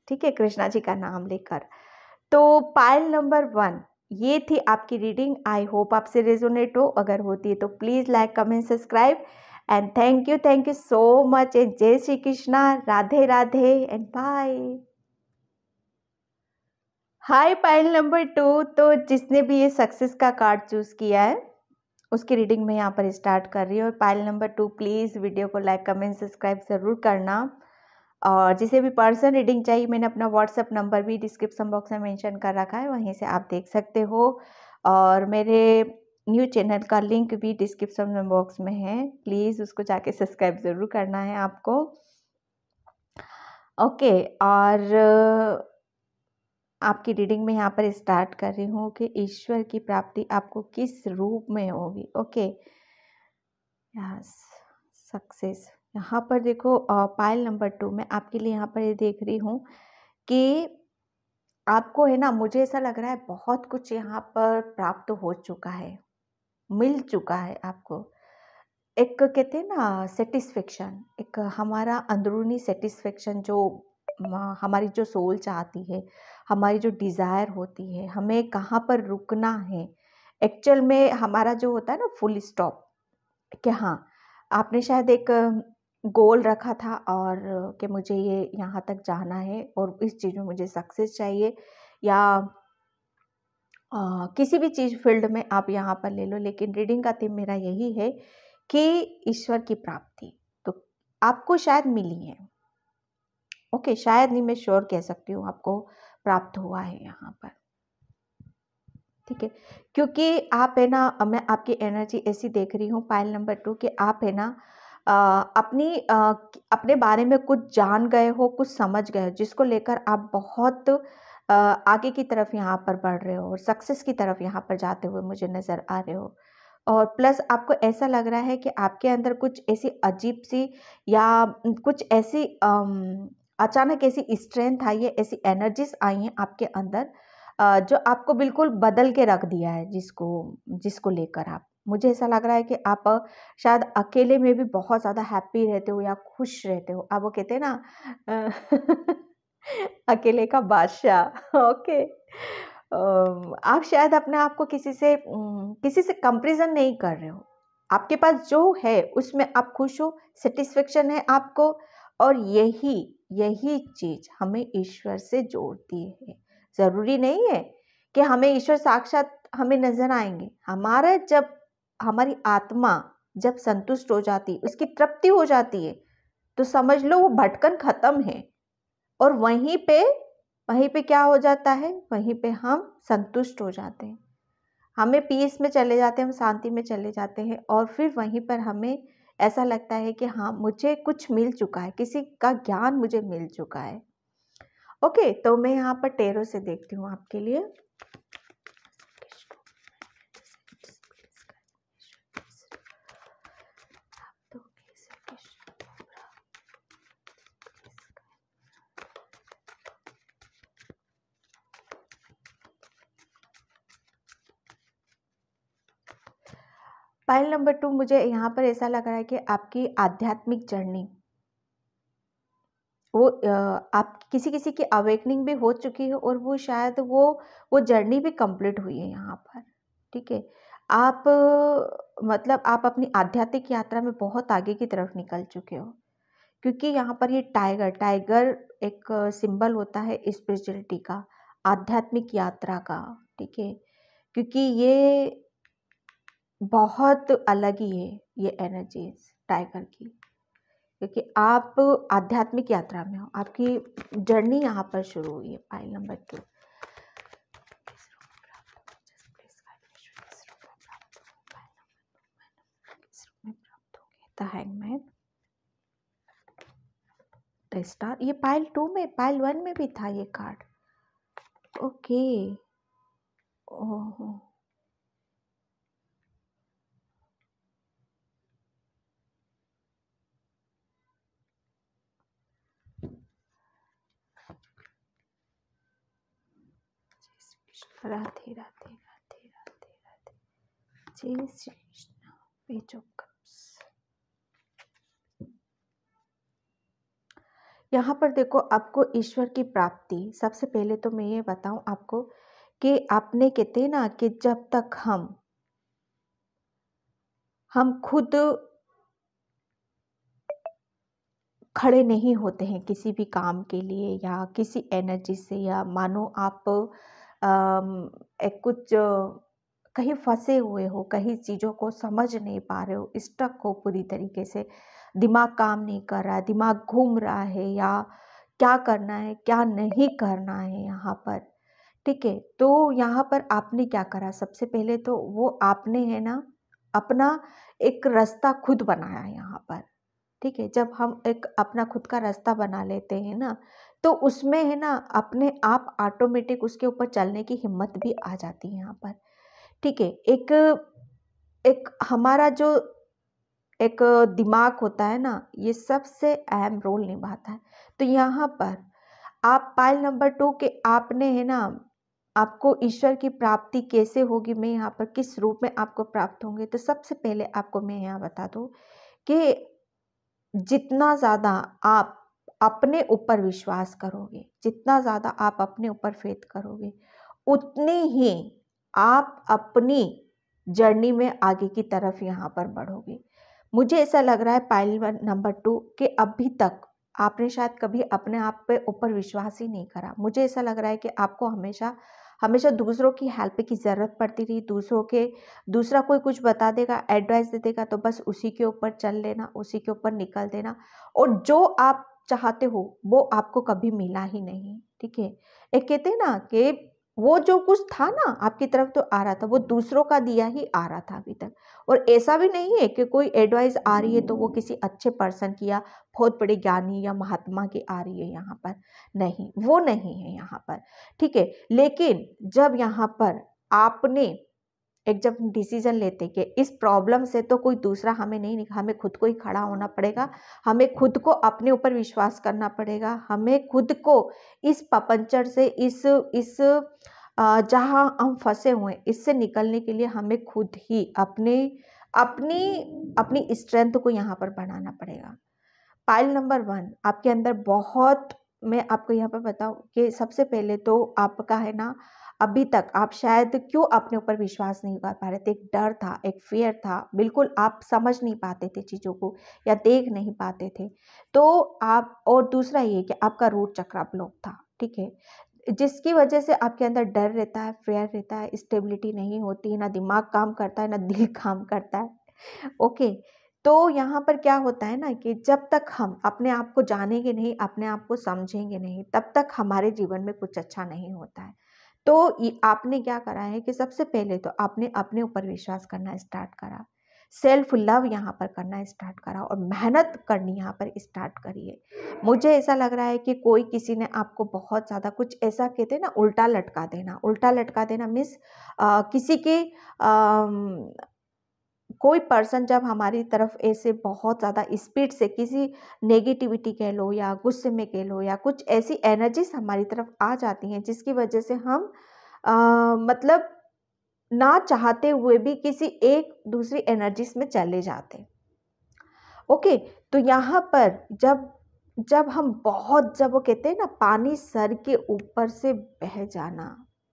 ठीक है कृष्णा जी का नाम लेकर तो पायल नंबर वन ये थी आपकी रीडिंग आई होप आपसे रेजोनेट हो अगर होती है तो please like comment subscribe and thank you thank you so much and जय Shri Krishna Radhe Radhe and bye hi pile number two तो जिसने भी ये सक्सेस का कार्ड चूज़ किया है उसकी रीडिंग मैं यहाँ पर स्टार्ट कर रही हूँ और pile number two please video को लाइक कमेंट सब्सक्राइब ज़रूर करना और जिसे भी पर्सन रीडिंग चाहिए मैंने अपना व्हाट्सअप नंबर भी डिस्क्रिप्सन बॉक्स में मेंशन कर रखा है वहीं से आप देख सकते हो और मेरे न्यू चैनल का लिंक भी डिस्क्रिप्सन बॉक्स में है प्लीज़ उसको जाके सब्सक्राइब ज़रूर करना है आपको ओके और आपकी रीडिंग में यहाँ पर स्टार्ट कर रही हूँ कि ईश्वर की प्राप्ति आपको किस रूप में होगी ओके यस सक्सेस यहाँ पर देखो पाइल नंबर टू मैं आपके लिए यहाँ पर ये देख रही हूँ कि आपको है ना मुझे ऐसा लग रहा है बहुत कुछ यहाँ पर प्राप्त हो चुका है मिल चुका है आपको एक कहते हैं ना सेटिस्फेक्शन एक हमारा अंदरूनी सेटिस्फेक्शन जो हमारी जो सोल चाहती है हमारी जो डिज़ायर होती है हमें कहाँ पर रुकना है एक्चुअल में हमारा जो होता है ना फुल स्टॉप कि हाँ आपने शायद एक गोल रखा था और कि मुझे ये यहाँ तक जाना है और इस चीज़ में मुझे सक्सेस चाहिए या आ, किसी भी चीज़ फील्ड में आप यहाँ पर ले लो लेकिन रीडिंग का थीम मेरा यही है कि ईश्वर की प्राप्ति तो आपको शायद मिली है ओके शायद नहीं मैं श्योर कह सकती हूँ आपको प्राप्त हुआ है यहाँ पर ठीक है क्योंकि आप है ना मैं आपकी एनर्जी ऐसी देख रही हूँ पाइल नंबर टू कि आप है ना आ, अपनी आ, अपने बारे में कुछ जान गए हो कुछ समझ गए हो जिसको लेकर आप बहुत आ, आगे की तरफ यहाँ पर बढ़ रहे हो और सक्सेस की तरफ यहाँ पर जाते हुए मुझे नज़र आ रहे हो और प्लस आपको ऐसा लग रहा है कि आपके अंदर कुछ ऐसी अजीब सी या कुछ ऐसी आ, अचानक ऐसी स्ट्रेंथ आई है ऐसी एनर्जीज आई हैं आपके अंदर जो आपको बिल्कुल बदल के रख दिया है जिसको जिसको लेकर आप मुझे ऐसा लग रहा है कि आप शायद अकेले में भी बहुत ज़्यादा हैप्पी रहते हो या खुश रहते हो आप वो कहते हैं ना अकेले का बादशाह ओके आप शायद अपने आप को किसी से किसी से कंपेरिजन नहीं कर रहे हो आपके पास जो है उसमें आप खुश हो सेटिस्फेक्शन है आपको और यही यही चीज हमें ईश्वर से जोड़ती है जरूरी नहीं है कि हमें ईश्वर साक्षात हमें नजर आएंगे हमारा जब हमारी आत्मा जब संतुष्ट हो जाती है उसकी तृप्ति हो जाती है तो समझ लो वो भटकन खत्म है और वहीं पे वहीं पे क्या हो जाता है वहीं पे हम संतुष्ट हो जाते हैं हमें पीस में चले जाते हैं हम शांति में चले जाते हैं और फिर वहीं पर हमें ऐसा लगता है कि हाँ मुझे कुछ मिल चुका है किसी का ज्ञान मुझे मिल चुका है ओके तो मैं यहाँ पर टेरों से देखती हूँ आपके लिए पाइल नंबर टू मुझे यहाँ पर ऐसा लग रहा है कि आपकी आध्यात्मिक जर्नी वो आप किसी किसी की अवेकनिंग भी हो चुकी है और वो शायद वो वो जर्नी भी कंप्लीट हुई है यहाँ पर ठीक है आप मतलब आप अपनी आध्यात्मिक यात्रा में बहुत आगे की तरफ निकल चुके हो क्योंकि यहाँ पर ये टाइगर टाइगर एक सिंबल होता है स्पिरिचुअलिटी का आध्यात्मिक यात्रा का ठीक है क्योंकि ये बहुत अलग ही है ये एनर्जी टाइगर की क्योंकि आप आध्यात्मिक यात्रा में हो आपकी जर्नी यहाँ पर शुरू हुई है pile number two hangman star ये पाइल टू में पाइल वन में भी था ये card okay oh Radhe Radhe Radhe Radhe Radhe जय श्री कृष्ण पेज ऑफ यहाँ पर देखो आपको ईश्वर की प्राप्ति सबसे पहले तो मैं ये बताऊँ आपको कि आपने कहते हैं ना कि जब तक हम हम खुद खड़े नहीं होते हैं किसी भी काम के लिए या किसी एनर्जी से या मानो आप आ, कुछ कहीं फंसे हुए हो कहीं चीज़ों को समझ नहीं पा रहे हो स्टक हो पूरी तरीके से दिमाग काम नहीं कर रहा है दिमाग घूम रहा है या क्या करना है क्या नहीं करना है यहाँ पर ठीक है तो यहाँ पर आपने क्या करा सबसे पहले तो वो आपने है ना अपना एक रास्ता खुद बनाया यहाँ पर ठीक है जब हम एक अपना खुद का रास्ता बना लेते हैं ना तो उसमें है ना अपने आप ऑटोमेटिक उसके ऊपर चलने की हिम्मत भी आ जाती है यहाँ पर ठीक है एक एक हमारा जो एक दिमाग होता है ना ये सबसे अहम रोल निभाता है तो यहाँ पर आप पाइल नंबर टू के आपने है ना आपको ईश्वर की प्राप्ति कैसे होगी मैं यहाँ पर किस रूप में आपको प्राप्त होंगे तो सबसे पहले आपको मैं यहाँ बता दूँ कि जितना ज़्यादा आप अपने ऊपर विश्वास करोगे जितना ज़्यादा आप अपने ऊपर फेथ करोगे उतनी ही आप अपनी जर्नी में आगे की तरफ यहाँ पर बढ़ोगे मुझे ऐसा लग रहा है पाइल नंबर टू कि अभी तक आपने शायद कभी अपने आप पे ऊपर विश्वास ही नहीं करा मुझे ऐसा लग रहा है कि आपको हमेशा हमेशा दूसरों की हेल्प की ज़रूरत पड़ती थी दूसरों के दूसरा कोई कुछ बता देगा एडवाइस दे देगा तो बस उसी के ऊपर चल लेना उसी के ऊपर निकल देना और जो आप चाहते हो वो आपको कभी मिला ही नहीं ठीक है एक कहते हैं ना कि वो जो कुछ था ना आपकी तरफ तो आ रहा था वो दूसरों का दिया ही आ रहा था अभी तक और ऐसा भी नहीं है कि कोई एडवाइस आ रही है तो वो किसी अच्छे पर्सन की या बहुत बड़े ज्ञानी या महात्मा की आ रही है यहाँ पर नहीं वो नहीं है यहाँ पर ठीक है लेकिन जब यहाँ पर आपने एक जब डिसीज़न लेते कि इस प्रॉब्लम से तो कोई दूसरा हमें नहीं हमें खुद को ही खड़ा होना पड़ेगा हमें खुद को अपने ऊपर विश्वास करना पड़ेगा हमें खुद को इस पपंचर से इस इस जहां हम फंसे हुए इससे निकलने के लिए हमें खुद ही अपने अपनी अपनी स्ट्रेंथ को यहाँ पर बढ़ाना पड़ेगा पाइल नंबर वन आपके अंदर बहुत मैं आपको यहाँ पर बताऊँ कि सबसे पहले तो आपका है ना अभी तक आप शायद क्यों अपने ऊपर विश्वास नहीं कर पा रहे थे एक डर था एक फियर था बिल्कुल आप समझ नहीं पाते थे चीज़ों को या देख नहीं पाते थे तो आप और दूसरा ये कि आपका रूट चक्रा ब्लॉक था ठीक है जिसकी वजह से आपके अंदर डर रहता है फेयर रहता है स्टेबिलिटी नहीं होती ना दिमाग काम करता है ना दिल काम करता है ओके तो यहाँ पर क्या होता है ना कि जब तक हम अपने आप को जानेंगे नहीं अपने आप को समझेंगे नहीं तब तक हमारे जीवन में कुछ अच्छा नहीं होता है तो आपने क्या करा है कि सबसे पहले तो आपने अपने ऊपर विश्वास करना स्टार्ट करा सेल्फ लव यहाँ पर करना स्टार्ट करा और मेहनत करनी यहाँ पर स्टार्ट करिए मुझे ऐसा लग रहा है कि कोई किसी ने आपको बहुत ज़्यादा कुछ ऐसा कहते ना उल्टा लटका देना उल्टा लटका देना मिस किसी के आ, कोई पर्सन जब हमारी तरफ ऐसे बहुत ज़्यादा स्पीड से किसी नेगेटिविटी कह लो या गुस्से में कह लो या कुछ ऐसी एनर्जीज हमारी तरफ आ जाती हैं जिसकी वजह से हम आ, मतलब ना चाहते हुए भी किसी एक दूसरी एनर्जीज में चले जाते ओके तो यहाँ पर जब जब हम बहुत जब वो कहते हैं ना पानी सर के ऊपर से बह जाना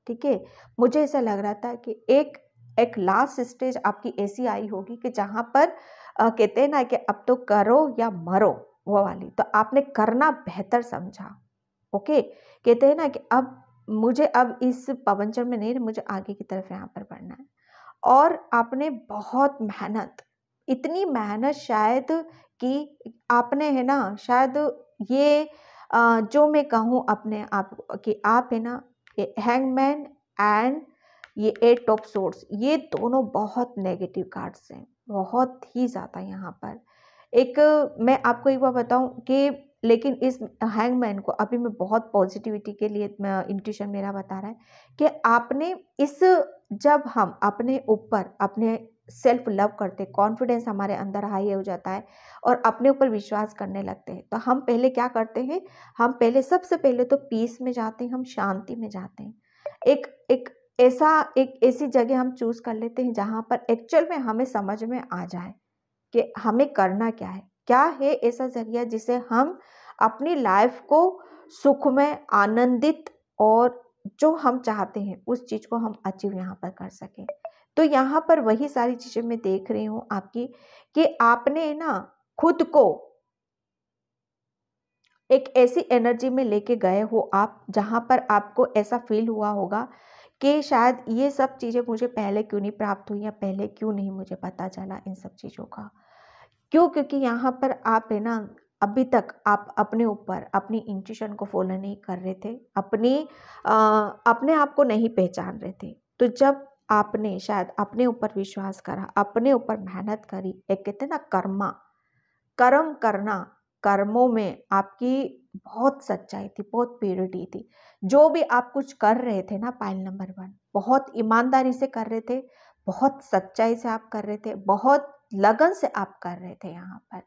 ठीक है मुझे ऐसा लग रहा था कि एक एक लास्ट स्टेज आपकी ऐसी आई होगी कि जहाँ पर आ, कहते हैं ना कि अब तो करो या मरो वो वाली तो आपने करना बेहतर समझा ओके कहते हैं ना कि अब मुझे अब इस पवनचर में नहीं मुझे आगे की तरफ यहाँ पर बढ़ना है और आपने बहुत मेहनत इतनी मेहनत शायद कि आपने है ना शायद ये आ, जो मैं कहूँ अपने आप कि आप है ना हैंगमैन एंड ये एट ऑफ सोर्स ये दोनों बहुत नेगेटिव कार्ड्स हैं बहुत ही ज़्यादा यहाँ पर एक मैं आपको एक बार बताऊँ कि लेकिन इस हैंगमैन को अभी मैं बहुत पॉजिटिविटी के लिए इंट्यूशन मेरा बता रहा है कि आपने इस जब हम अपने ऊपर अपने सेल्फ लव करते कॉन्फिडेंस हमारे अंदर हाई हो जाता है और अपने ऊपर विश्वास करने लगते हैं तो हम पहले क्या करते हैं हम पहले सबसे पहले तो पीस में जाते हैं हम शांति में जाते हैं एक एक ऐसा एक ऐसी जगह हम चूज़ कर लेते हैं जहाँ पर एक्चुअल में हमें समझ में आ जाए कि हमें करना क्या है क्या है ऐसा जरिया जिसे हम अपनी लाइफ को सुख में आनंदित और जो हम चाहते हैं उस चीज़ को हम अचीव यहाँ पर कर सकें तो यहाँ पर वही सारी चीज़ें मैं देख रही हूँ आपकी कि आपने ना खुद को एक ऐसी एनर्जी में लेके गए हो आप जहाँ पर आपको ऐसा फील हुआ होगा कि शायद ये सब चीज़ें मुझे पहले क्यों नहीं प्राप्त हुई या पहले क्यों नहीं मुझे पता चला इन सब चीज़ों का क्यों क्योंकि यहाँ पर आप है ना अभी तक आप अपने ऊपर अपनी इंट्यूशन को फॉलो नहीं कर रहे थे अपनी आ, अपने आप को नहीं पहचान रहे थे तो जब आपने शायद अपने ऊपर विश्वास करा अपने ऊपर मेहनत करी एक कहते ना कर्मा कर्म करना कर्मों में आपकी बहुत सच्चाई थी बहुत प्योरिटी थी जो भी आप कुछ कर रहे थे ना पाइल नंबर वन बहुत ईमानदारी से कर रहे थे बहुत सच्चाई से आप कर रहे थे बहुत लगन से आप कर रहे थे यहाँ पर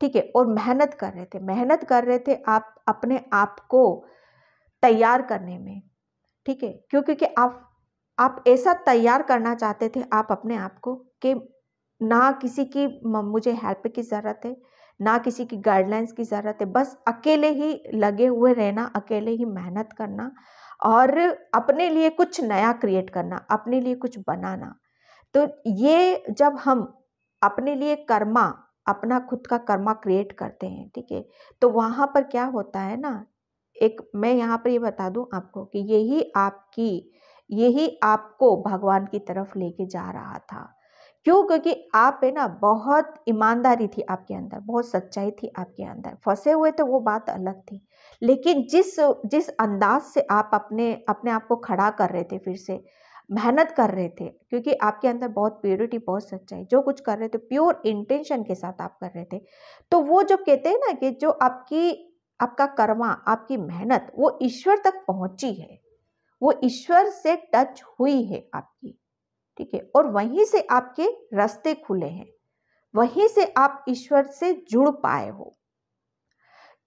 ठीक है और मेहनत कर रहे थे मेहनत कर रहे थे आप अपने आप को तैयार करने में ठीक है क्यों क्योंकि आप आप ऐसा तैयार करना चाहते थे आप अपने आप को कि ना किसी की मुझे हेल्प की ज़रूरत है ना किसी की गाइडलाइंस की ज़रूरत है बस अकेले ही लगे हुए रहना अकेले ही मेहनत करना और अपने लिए कुछ नया क्रिएट करना अपने लिए कुछ बनाना तो ये जब हम अपने लिए कर्मा अपना खुद का कर्मा क्रिएट करते हैं ठीक है तो वहाँ पर क्या होता है ना एक मैं यहाँ पर ये बता दूँ आपको कि यही आपकी यही आपको भगवान की तरफ लेके जा रहा था क्यों क्योंकि आप है ना बहुत ईमानदारी थी आपके अंदर बहुत सच्चाई थी आपके अंदर फंसे हुए तो वो बात अलग थी लेकिन जिस जिस अंदाज से आप अपने अपने आप को खड़ा कर रहे थे फिर से मेहनत कर रहे थे क्योंकि आपके अंदर बहुत प्योरिटी बहुत सच्चाई जो कुछ कर रहे थे प्योर इंटेंशन के साथ आप कर रहे थे तो वो जो कहते हैं ना कि जो आपकी आपका कर्मा आपकी मेहनत वो ईश्वर तक पहुंची है वो ईश्वर से टच हुई है आपकी ठीक है और वहीं से आपके रास्ते खुले हैं वहीं से आप ईश्वर से जुड़ पाए हो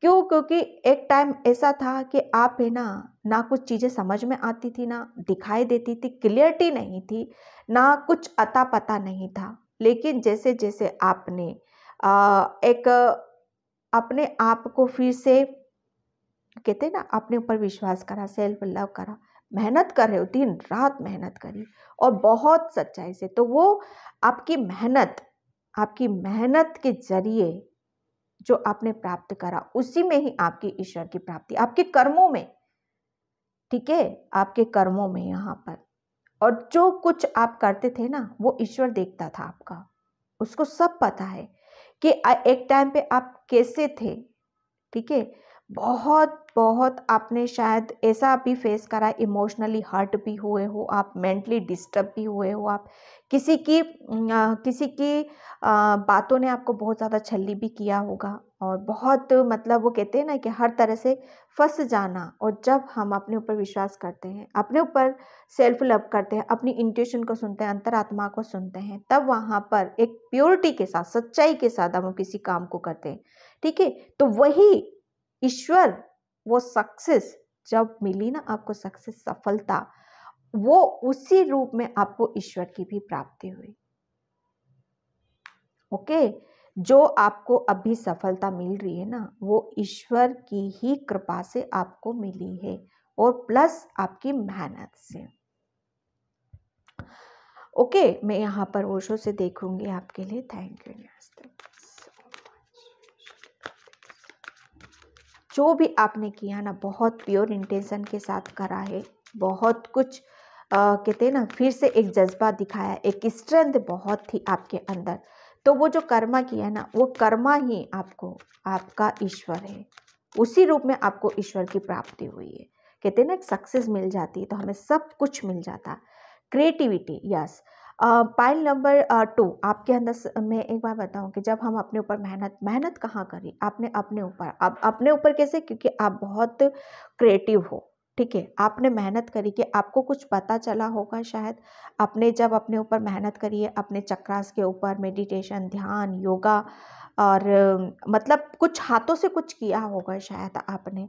क्यों क्योंकि एक टाइम ऐसा था कि आप है ना ना कुछ चीज़ें समझ में आती थी ना दिखाई देती थी क्लियरिटी नहीं थी ना कुछ अता पता नहीं था लेकिन जैसे जैसे आपने आ, एक अपने आप को फिर से कहते हैं ना अपने ऊपर विश्वास करा सेल्फ लव करा मेहनत कर रहे हो दिन रात मेहनत करी और बहुत सच्चाई से तो वो आपकी मेहनत आपकी मेहनत के जरिए जो आपने प्राप्त करा उसी में ही आपकी ईश्वर की प्राप्ति आपके कर्मों में ठीक है आपके कर्मों में यहाँ पर और जो कुछ आप करते थे ना वो ईश्वर देखता था आपका उसको सब पता है कि एक टाइम पे आप कैसे थे ठीक है बहुत बहुत आपने शायद ऐसा भी फेस करा इमोशनली हर्ट भी हुए हो आप मेंटली डिस्टर्ब भी हुए हो आप किसी की आ, किसी की आ, बातों ने आपको बहुत ज़्यादा छली भी किया होगा और बहुत मतलब वो कहते हैं ना कि हर तरह से फंस जाना और जब हम अपने ऊपर विश्वास करते हैं अपने ऊपर सेल्फ लव करते हैं अपनी इंट्यूशन को सुनते हैं अंतरात्मा को सुनते हैं तब वहाँ पर एक प्योरिटी के साथ सच्चाई के साथ हम किसी काम को करते हैं ठीक है तो वही ईश्वर वो सक्सेस जब मिली ना आपको सक्सेस सफलता वो उसी रूप में आपको ईश्वर की भी प्राप्ति हुई ओके जो आपको अभी सफलता मिल रही है ना वो ईश्वर की ही कृपा से आपको मिली है और प्लस आपकी मेहनत से ओके okay, मैं यहाँ पर ओशो से देखूंगी आपके लिए थैंक यू नमस्ते जो भी आपने किया ना बहुत प्योर इंटेंशन के साथ करा है बहुत कुछ कहते हैं ना फिर से एक जज्बा दिखाया एक स्ट्रेंथ बहुत थी आपके अंदर तो वो जो कर्मा किया है ना वो कर्मा ही आपको आपका ईश्वर है उसी रूप में आपको ईश्वर की प्राप्ति हुई है कहते हैं ना सक्सेस मिल जाती है तो हमें सब कुछ मिल जाता creativity yes yes. Pile number two आपके अंदर मैं एक बार बताऊं कि जब हम अपने ऊपर मेहनत मेहनत कहाँ करी आपने अपने ऊपर आप अपने ऊपर कैसे क्योंकि आप बहुत क्रिएटिव हो ठीक है आपने मेहनत करी कि आपको कुछ पता चला होगा शायद आपने जब अपने ऊपर मेहनत करी है अपने चक्रास के ऊपर मेडिटेशन ध्यान योगा और मतलब कुछ हाथों से कुछ किया होगा शायद आपने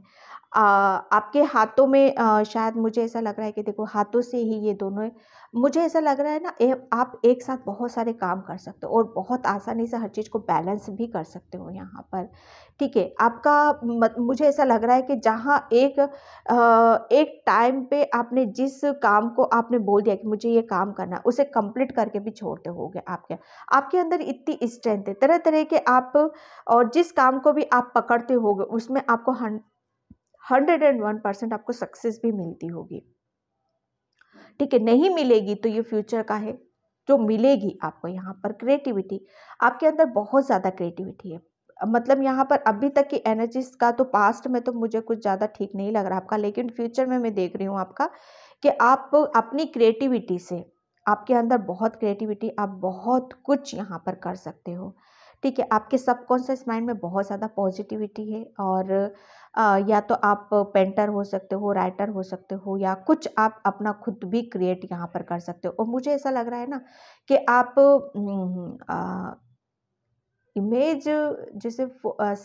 आपके हाथों में शायद मुझे ऐसा लग रहा है कि देखो हाथों से ही ये दोनों मुझे ऐसा लग रहा है ना ए, आप एक साथ बहुत सारे काम कर सकते हो और बहुत आसानी से हर चीज़ को बैलेंस भी कर सकते हो यहाँ पर ठीक है आपका मुझे ऐसा लग रहा है कि जहाँ एक एक टाइम पे आपने जिस काम को आपने बोल दिया कि मुझे ये काम करना है उसे कंप्लीट करके भी छोड़ते गए आपके आपके अंदर इतनी स्ट्रेंथ है तरह तरह के आप और जिस काम को भी आप पकड़ते हो उसमें आपको हंड्रेड एंड वन परसेंट आपको सक्सेस भी मिलती होगी ठीक है नहीं मिलेगी तो ये फ्यूचर का है जो मिलेगी आपको यहाँ पर क्रिएटिविटी आपके अंदर बहुत ज़्यादा क्रिएटिविटी है मतलब यहाँ पर अभी तक की एनर्जीज का तो पास्ट में तो मुझे कुछ ज़्यादा ठीक नहीं लग रहा आपका लेकिन फ्यूचर में मैं देख रही हूँ आपका कि आप अपनी क्रिएटिविटी से आपके अंदर बहुत क्रिएटिविटी आप बहुत कुछ यहाँ पर कर सकते हो ठीक है आपके सबकॉन्शियस माइंड में बहुत ज़्यादा पॉजिटिविटी है और या तो आप पेंटर हो सकते हो राइटर हो सकते हो या कुछ आप अपना खुद भी क्रिएट यहाँ पर कर सकते हो और मुझे ऐसा लग रहा है ना कि आप आ, हम्म, इमेज जैसे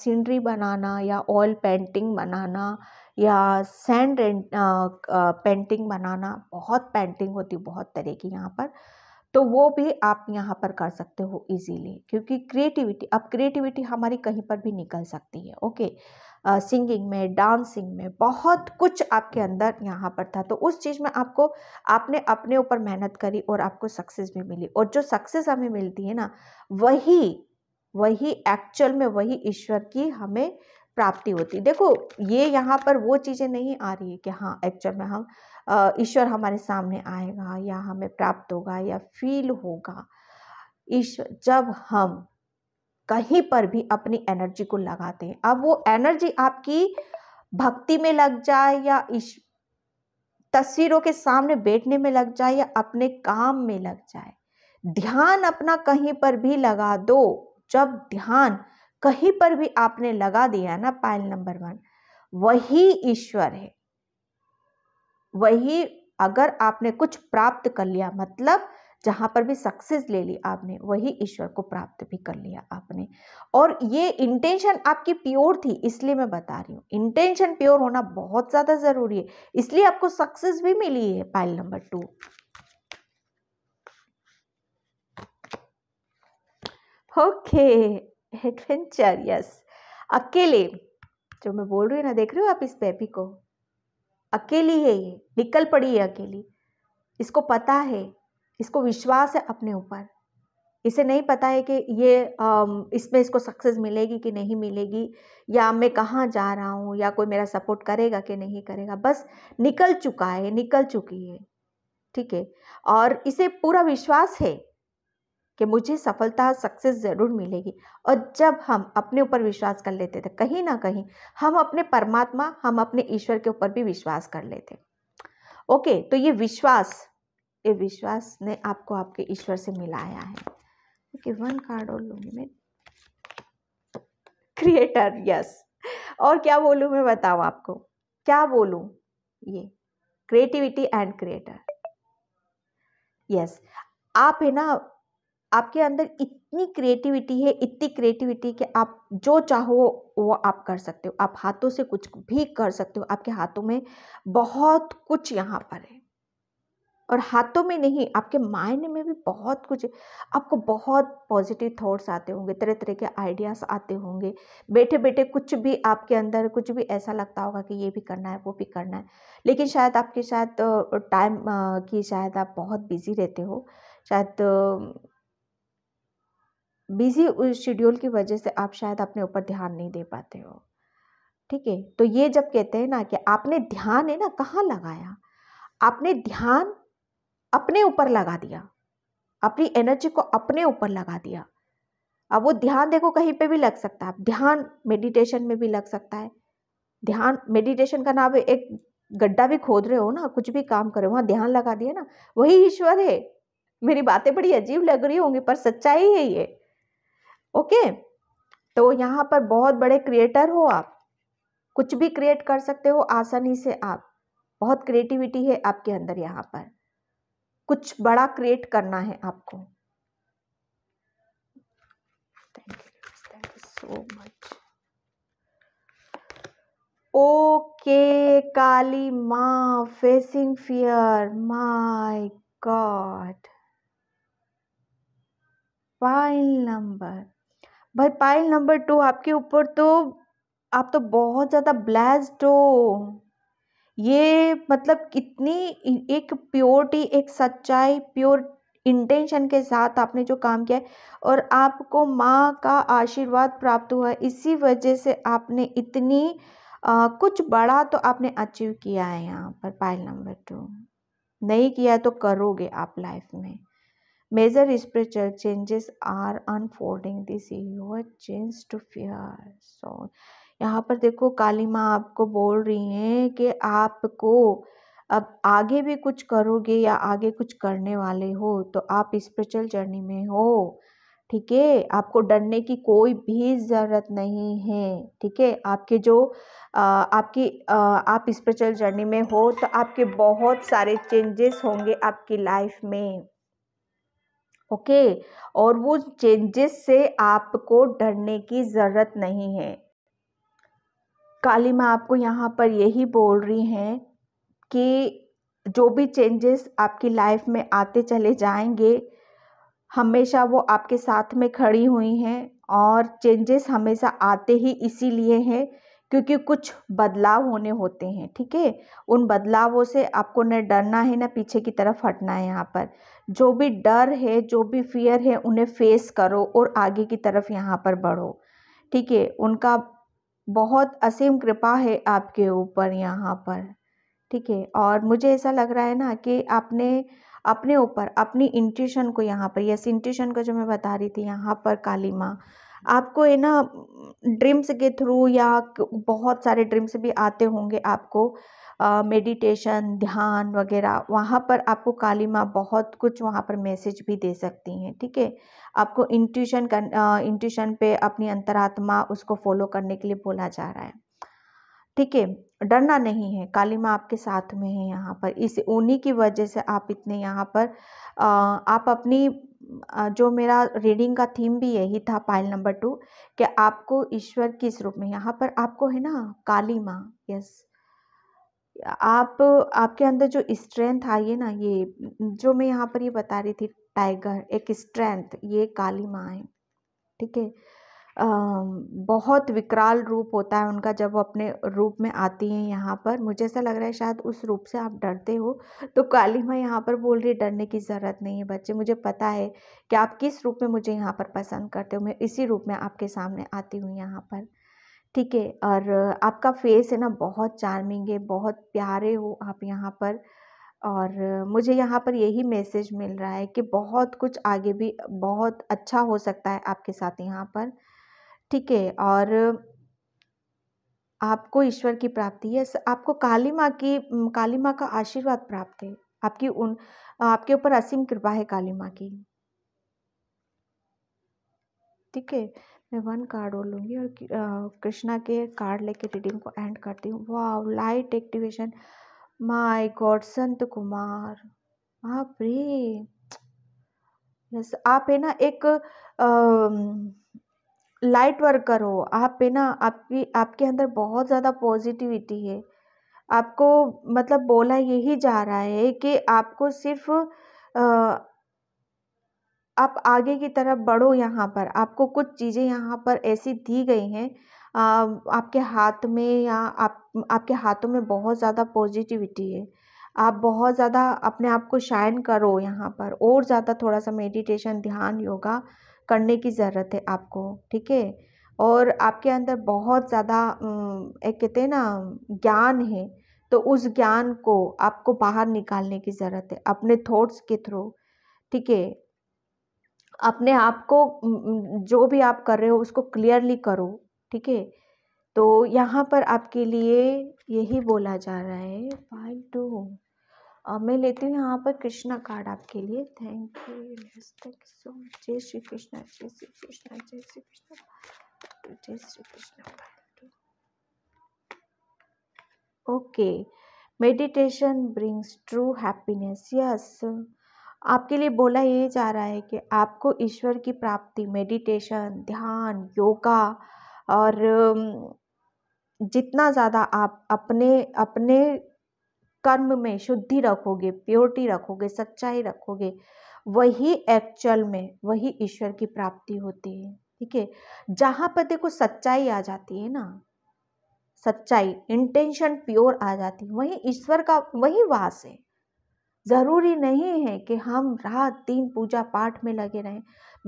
सीनरी बनाना या ऑयल पेंटिंग बनाना या सैंड पेंटिंग बनाना बहुत पेंटिंग होती बहुत तरह की यहाँ पर तो वो भी आप यहाँ पर कर सकते हो इजीली क्योंकि क्रिएटिविटी अब क्रिएटिविटी हमारी कहीं पर भी निकल सकती है ओके सिंगिंग में डांसिंग में बहुत कुछ आपके अंदर यहाँ पर था तो उस चीज़ में आपको आपने अपने ऊपर मेहनत करी और आपको सक्सेस भी मिली और जो सक्सेस हमें मिलती है ना वही वही एक्चुअल में वही ईश्वर की हमें प्राप्ति होती देखो ये यहाँ पर वो चीज़ें नहीं आ रही है कि हाँ एक्चुअल में हम ईश्वर हमारे सामने आएगा या हमें प्राप्त होगा या फील होगा ईश्वर जब हम कहीं पर भी अपनी एनर्जी को लगाते हैं अब वो एनर्जी आपकी भक्ति में लग जाए या इस तस्वीरों के सामने बैठने में लग जाए या अपने काम में लग जाए ध्यान अपना कहीं पर भी लगा दो जब ध्यान कहीं पर भी आपने लगा दिया ना पाइल नंबर वन वही ईश्वर है वही अगर आपने कुछ प्राप्त कर लिया मतलब जहाँ पर भी सक्सेस ले ली आपने वही ईश्वर को प्राप्त भी कर लिया आपने और ये इंटेंशन आपकी प्योर थी इसलिए मैं बता रही हूँ इंटेंशन प्योर होना बहुत ज़्यादा ज़रूरी है इसलिए आपको सक्सेस भी मिली है pile number two okay adventure yes अकेले जो मैं बोल रही हूँ ना देख रहे हो आप इस बेबी को अकेली है ये निकल पड़ी है अकेली इसको पता है इसको विश्वास है अपने ऊपर इसे नहीं पता है कि ये इसमें इसको सक्सेस मिलेगी कि नहीं मिलेगी या मैं कहाँ जा रहा हूँ या कोई मेरा सपोर्ट करेगा कि नहीं करेगा बस निकल चुका है निकल चुकी है ठीक है और इसे पूरा विश्वास है कि मुझे सफलता सक्सेस ज़रूर मिलेगी और जब हम अपने ऊपर विश्वास कर लेते थे कहीं ना कहीं हम अपने परमात्मा हम अपने ईश्वर के ऊपर भी विश्वास कर लेते ओके तो ये विश्वास ये विश्वास ने आपको आपके ईश्वर से मिलाया है ओके वन कार्ड और लूँगी मैं क्रिएटर यस और क्या बोलूँ मैं बताऊँ आपको क्या बोलूँ ये क्रिएटिविटी एंड क्रिएटर यस आप है ना आपके अंदर इतनी क्रिएटिविटी है इतनी क्रिएटिविटी कि आप जो चाहो वो आप कर सकते हो आप हाथों से कुछ भी कर सकते हो आपके हाथों में बहुत कुछ यहाँ पर है और हाथों में नहीं आपके माइंड में भी बहुत कुछ आपको बहुत पॉजिटिव थॉट्स आते होंगे तरह तरह के आइडियाज़ आते होंगे बैठे बैठे कुछ भी आपके अंदर कुछ भी ऐसा लगता होगा कि ये भी करना है वो भी करना है लेकिन शायद आपके शायद टाइम की शायद आप बहुत बिज़ी रहते हो शायद बिज़ी शेड्यूल की वजह से आप शायद अपने ऊपर ध्यान नहीं दे पाते हो ठीक है तो ये जब कहते हैं ना कि आपने ध्यान है ना कहाँ लगाया आपने ध्यान अपने ऊपर लगा दिया अपनी एनर्जी को अपने ऊपर लगा दिया अब वो ध्यान देखो कहीं पे भी लग सकता है ध्यान मेडिटेशन में भी लग सकता है ध्यान मेडिटेशन का नाम एक गड्ढा भी खोद रहे हो ना कुछ भी काम करो वहां ध्यान लगा दिया ना वही ईश्वर है मेरी बातें बड़ी अजीब लग रही होंगी पर सच्चाई है ये ओके तो यहाँ पर बहुत बड़े क्रिएटर हो आप कुछ भी क्रिएट कर सकते हो आसानी से आप बहुत क्रिएटिविटी है आपके अंदर यहाँ पर कुछ बड़ा क्रिएट करना है आपको thank you so much okay Kali माँ facing fear my god pile number भाई पाइल नंबर टू आपके ऊपर तो आप तो बहुत ज़्यादा ब्लेस्ड हो ये मतलब कितनी एक प्योरिटी एक सच्चाई प्योर इंटेंशन के साथ आपने जो काम किया है और आपको माँ का आशीर्वाद प्राप्त हुआ है इसी वजह से आपने इतनी आ, कुछ बड़ा तो आपने अचीव किया है यहाँ पर पाइल नंबर टू नहीं किया है तो करोगे आप लाइफ में major spiritual changes are unfolding this your change to fear so यहाँ पर देखो काली माँ आपको बोल रही हैं कि आपको अब आगे भी कुछ करोगे या आगे कुछ करने वाले हो तो आप स्पिरिचुअल जर्नी में हो ठीक है आपको डरने की कोई भी ज़रूरत नहीं है ठीक है आपके जो आ, आपकी आ, आप स्पिरिचुअल जर्नी में हो तो आपके बहुत सारे चेंजेस होंगे आपकी लाइफ में ओके और वो चेंजेस से आपको डरने की ज़रूरत नहीं है काली मैं आपको यहाँ पर यही बोल रही हैं कि जो भी चेंजेस आपकी लाइफ में आते चले जाएंगे हमेशा वो आपके साथ में खड़ी हुई हैं और चेंजेस हमेशा आते ही इसीलिए हैं क्योंकि कुछ बदलाव होने होते हैं ठीक है उन बदलावों से आपको न डरना है ना पीछे की तरफ हटना है यहाँ पर जो भी डर है जो भी फियर है उन्हें फेस करो और आगे की तरफ यहाँ पर बढ़ो ठीक है उनका बहुत असीम कृपा है आपके ऊपर यहाँ पर ठीक है और मुझे ऐसा लग रहा है ना कि आपने अपने ऊपर अपनी इंट्यूशन को यहाँ पर यस इंट्यूशन को जो मैं बता रही थी यहाँ पर काली माँ आपको है ना ड्रीम्स के थ्रू या बहुत सारे ड्रीम्स भी आते होंगे आपको मेडिटेशन ध्यान वगैरह वहाँ पर आपको काली माँ बहुत कुछ वहाँ पर मैसेज भी दे सकती हैं ठीक है आपको इंट्यूशन कर इंट्यूशन पे अपनी अंतरात्मा उसको फॉलो करने के लिए बोला जा रहा है ठीक है डरना नहीं है काली माँ आपके साथ में है यहाँ पर इस उन्हीं की वजह से आप इतने यहाँ पर आ, आप अपनी जो मेरा रीडिंग का थीम भी यही था पाइल नंबर टू कि आपको ईश्वर किस रूप में यहाँ पर आपको है ना काली माँ यस आप आपके अंदर जो स्ट्रेंथ आई है ना ये जो मैं यहाँ पर ये बता रही थी टाइगर एक स्ट्रेंथ ये काली माँ है ठीक है बहुत विकराल रूप होता है उनका जब वो अपने रूप में आती हैं यहाँ पर मुझे ऐसा लग रहा है शायद उस रूप से आप डरते हो तो काली माँ यहाँ पर बोल रही डरने की ज़रूरत नहीं है बच्चे मुझे पता है कि आप किस रूप में मुझे यहाँ पर पसंद करते हो मैं इसी रूप में आपके सामने आती हूँ यहाँ पर ठीक है और आपका फेस है ना बहुत चार्मिंग है बहुत प्यारे हो आप यहाँ पर और मुझे यहाँ पर यही मैसेज मिल रहा है कि बहुत कुछ आगे भी बहुत अच्छा हो सकता है आपके साथ यहाँ पर ठीक है और आपको ईश्वर की प्राप्ति है आपको काली माँ की काली माँ का आशीर्वाद प्राप्त है आपकी उन आपके ऊपर असीम कृपा है काली माँ की ठीक है मैं वन कार्ड और लूँगी और कृष्णा के कार्ड लेके रीडिंग को एंड करती हूँ वाह लाइट एक्टिवेशन माय गॉड संत कुमार आप हाँ, रे यस आप है ना एक आ, लाइट वर्कर हो आप है ना आपकी आपके अंदर बहुत ज़्यादा पॉजिटिविटी है आपको मतलब बोला यही जा रहा है कि आपको सिर्फ आ, आप आगे की तरफ बढ़ो यहाँ पर आपको कुछ चीज़ें यहाँ पर ऐसी दी गई हैं आपके हाथ में या आप आपके हाथों में बहुत ज़्यादा पॉजिटिविटी है आप बहुत ज़्यादा अपने आप को शाइन करो यहाँ पर और ज़्यादा थोड़ा सा मेडिटेशन ध्यान योगा करने की ज़रूरत है आपको ठीक है और आपके अंदर बहुत ज़्यादा एक कहते हैं ना ज्ञान है तो उस ज्ञान को आपको बाहर निकालने की ज़रूरत है अपने थॉट्स के थ्रू ठीक है अपने आप को जो भी आप कर रहे हो उसको क्लियरली करो ठीक है तो यहाँ पर आपके लिए यही बोला जा रहा है फाइव टू मैं लेती हूँ यहाँ पर कृष्णा कार्ड आपके लिए थैंक यू सो मच जय श्री कृष्णा जय श्री कृष्णा जय श्री कृष्णा जय Shri Krishna okay meditation brings true happiness yes आपके लिए बोला ये जा रहा है कि आपको ईश्वर की प्राप्ति मेडिटेशन ध्यान योगा और जितना ज़्यादा आप अपने अपने कर्म में शुद्धि रखोगे प्योरिटी रखोगे सच्चाई रखोगे वही एक्चुअल में वही ईश्वर की प्राप्ति होती है ठीक है जहाँ पर देखो सच्चाई आ जाती है ना सच्चाई इंटेंशन प्योर आ जाती है वही ईश्वर का वही वास है ज़रूरी नहीं है कि हम रात दिन पूजा पाठ में लगे रहें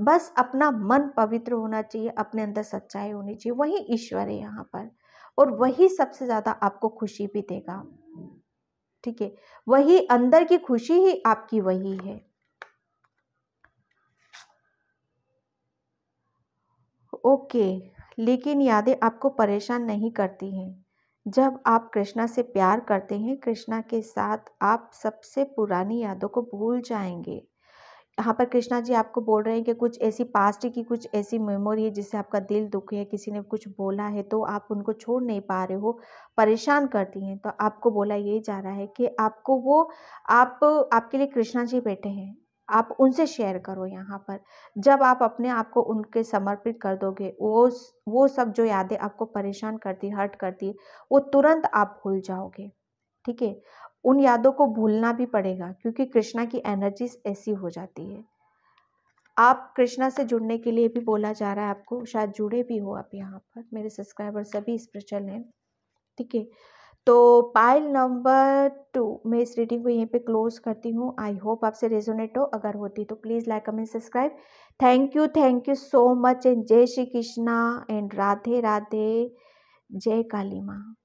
बस अपना मन पवित्र होना चाहिए अपने अंदर सच्चाई होनी चाहिए वही ईश्वर है यहाँ पर और वही सबसे ज़्यादा आपको खुशी भी देगा ठीक है वही अंदर की खुशी ही आपकी वही है ओके लेकिन यादें आपको परेशान नहीं करती हैं जब आप कृष्णा से प्यार करते हैं कृष्णा के साथ आप सबसे पुरानी यादों को भूल जाएंगे यहाँ पर कृष्णा जी आपको बोल रहे हैं कि कुछ ऐसी पास्ट की कुछ ऐसी मेमोरी है जिससे आपका दिल दुख है किसी ने कुछ बोला है तो आप उनको छोड़ नहीं पा रहे हो परेशान करती हैं तो आपको बोला यही जा रहा है कि आपको वो आप आपके लिए कृष्णा जी बैठे हैं आप उनसे शेयर करो यहाँ पर जब आप अपने आप को उनके समर्पित कर दोगे वो वो सब जो यादें आपको परेशान करती हर्ट करती वो तुरंत आप भूल जाओगे ठीक है उन यादों को भूलना भी पड़ेगा क्योंकि कृष्णा की एनर्जीज ऐसी हो जाती है आप कृष्णा से जुड़ने के लिए भी बोला जा रहा है आपको शायद जुड़े भी हो आप यहाँ पर मेरे सब्सक्राइबर सभी स्पिरिचुअल हैं ठीक है तो पाइल नंबर टू मैं इस रीडिंग को यहीं पे क्लोज करती हूँ आई होप आपसे रेजोनेट हो अगर होती तो please like comment subscribe thank you thank you so much and जय श्री कृष्णा एंड राधे राधे जय काली माँ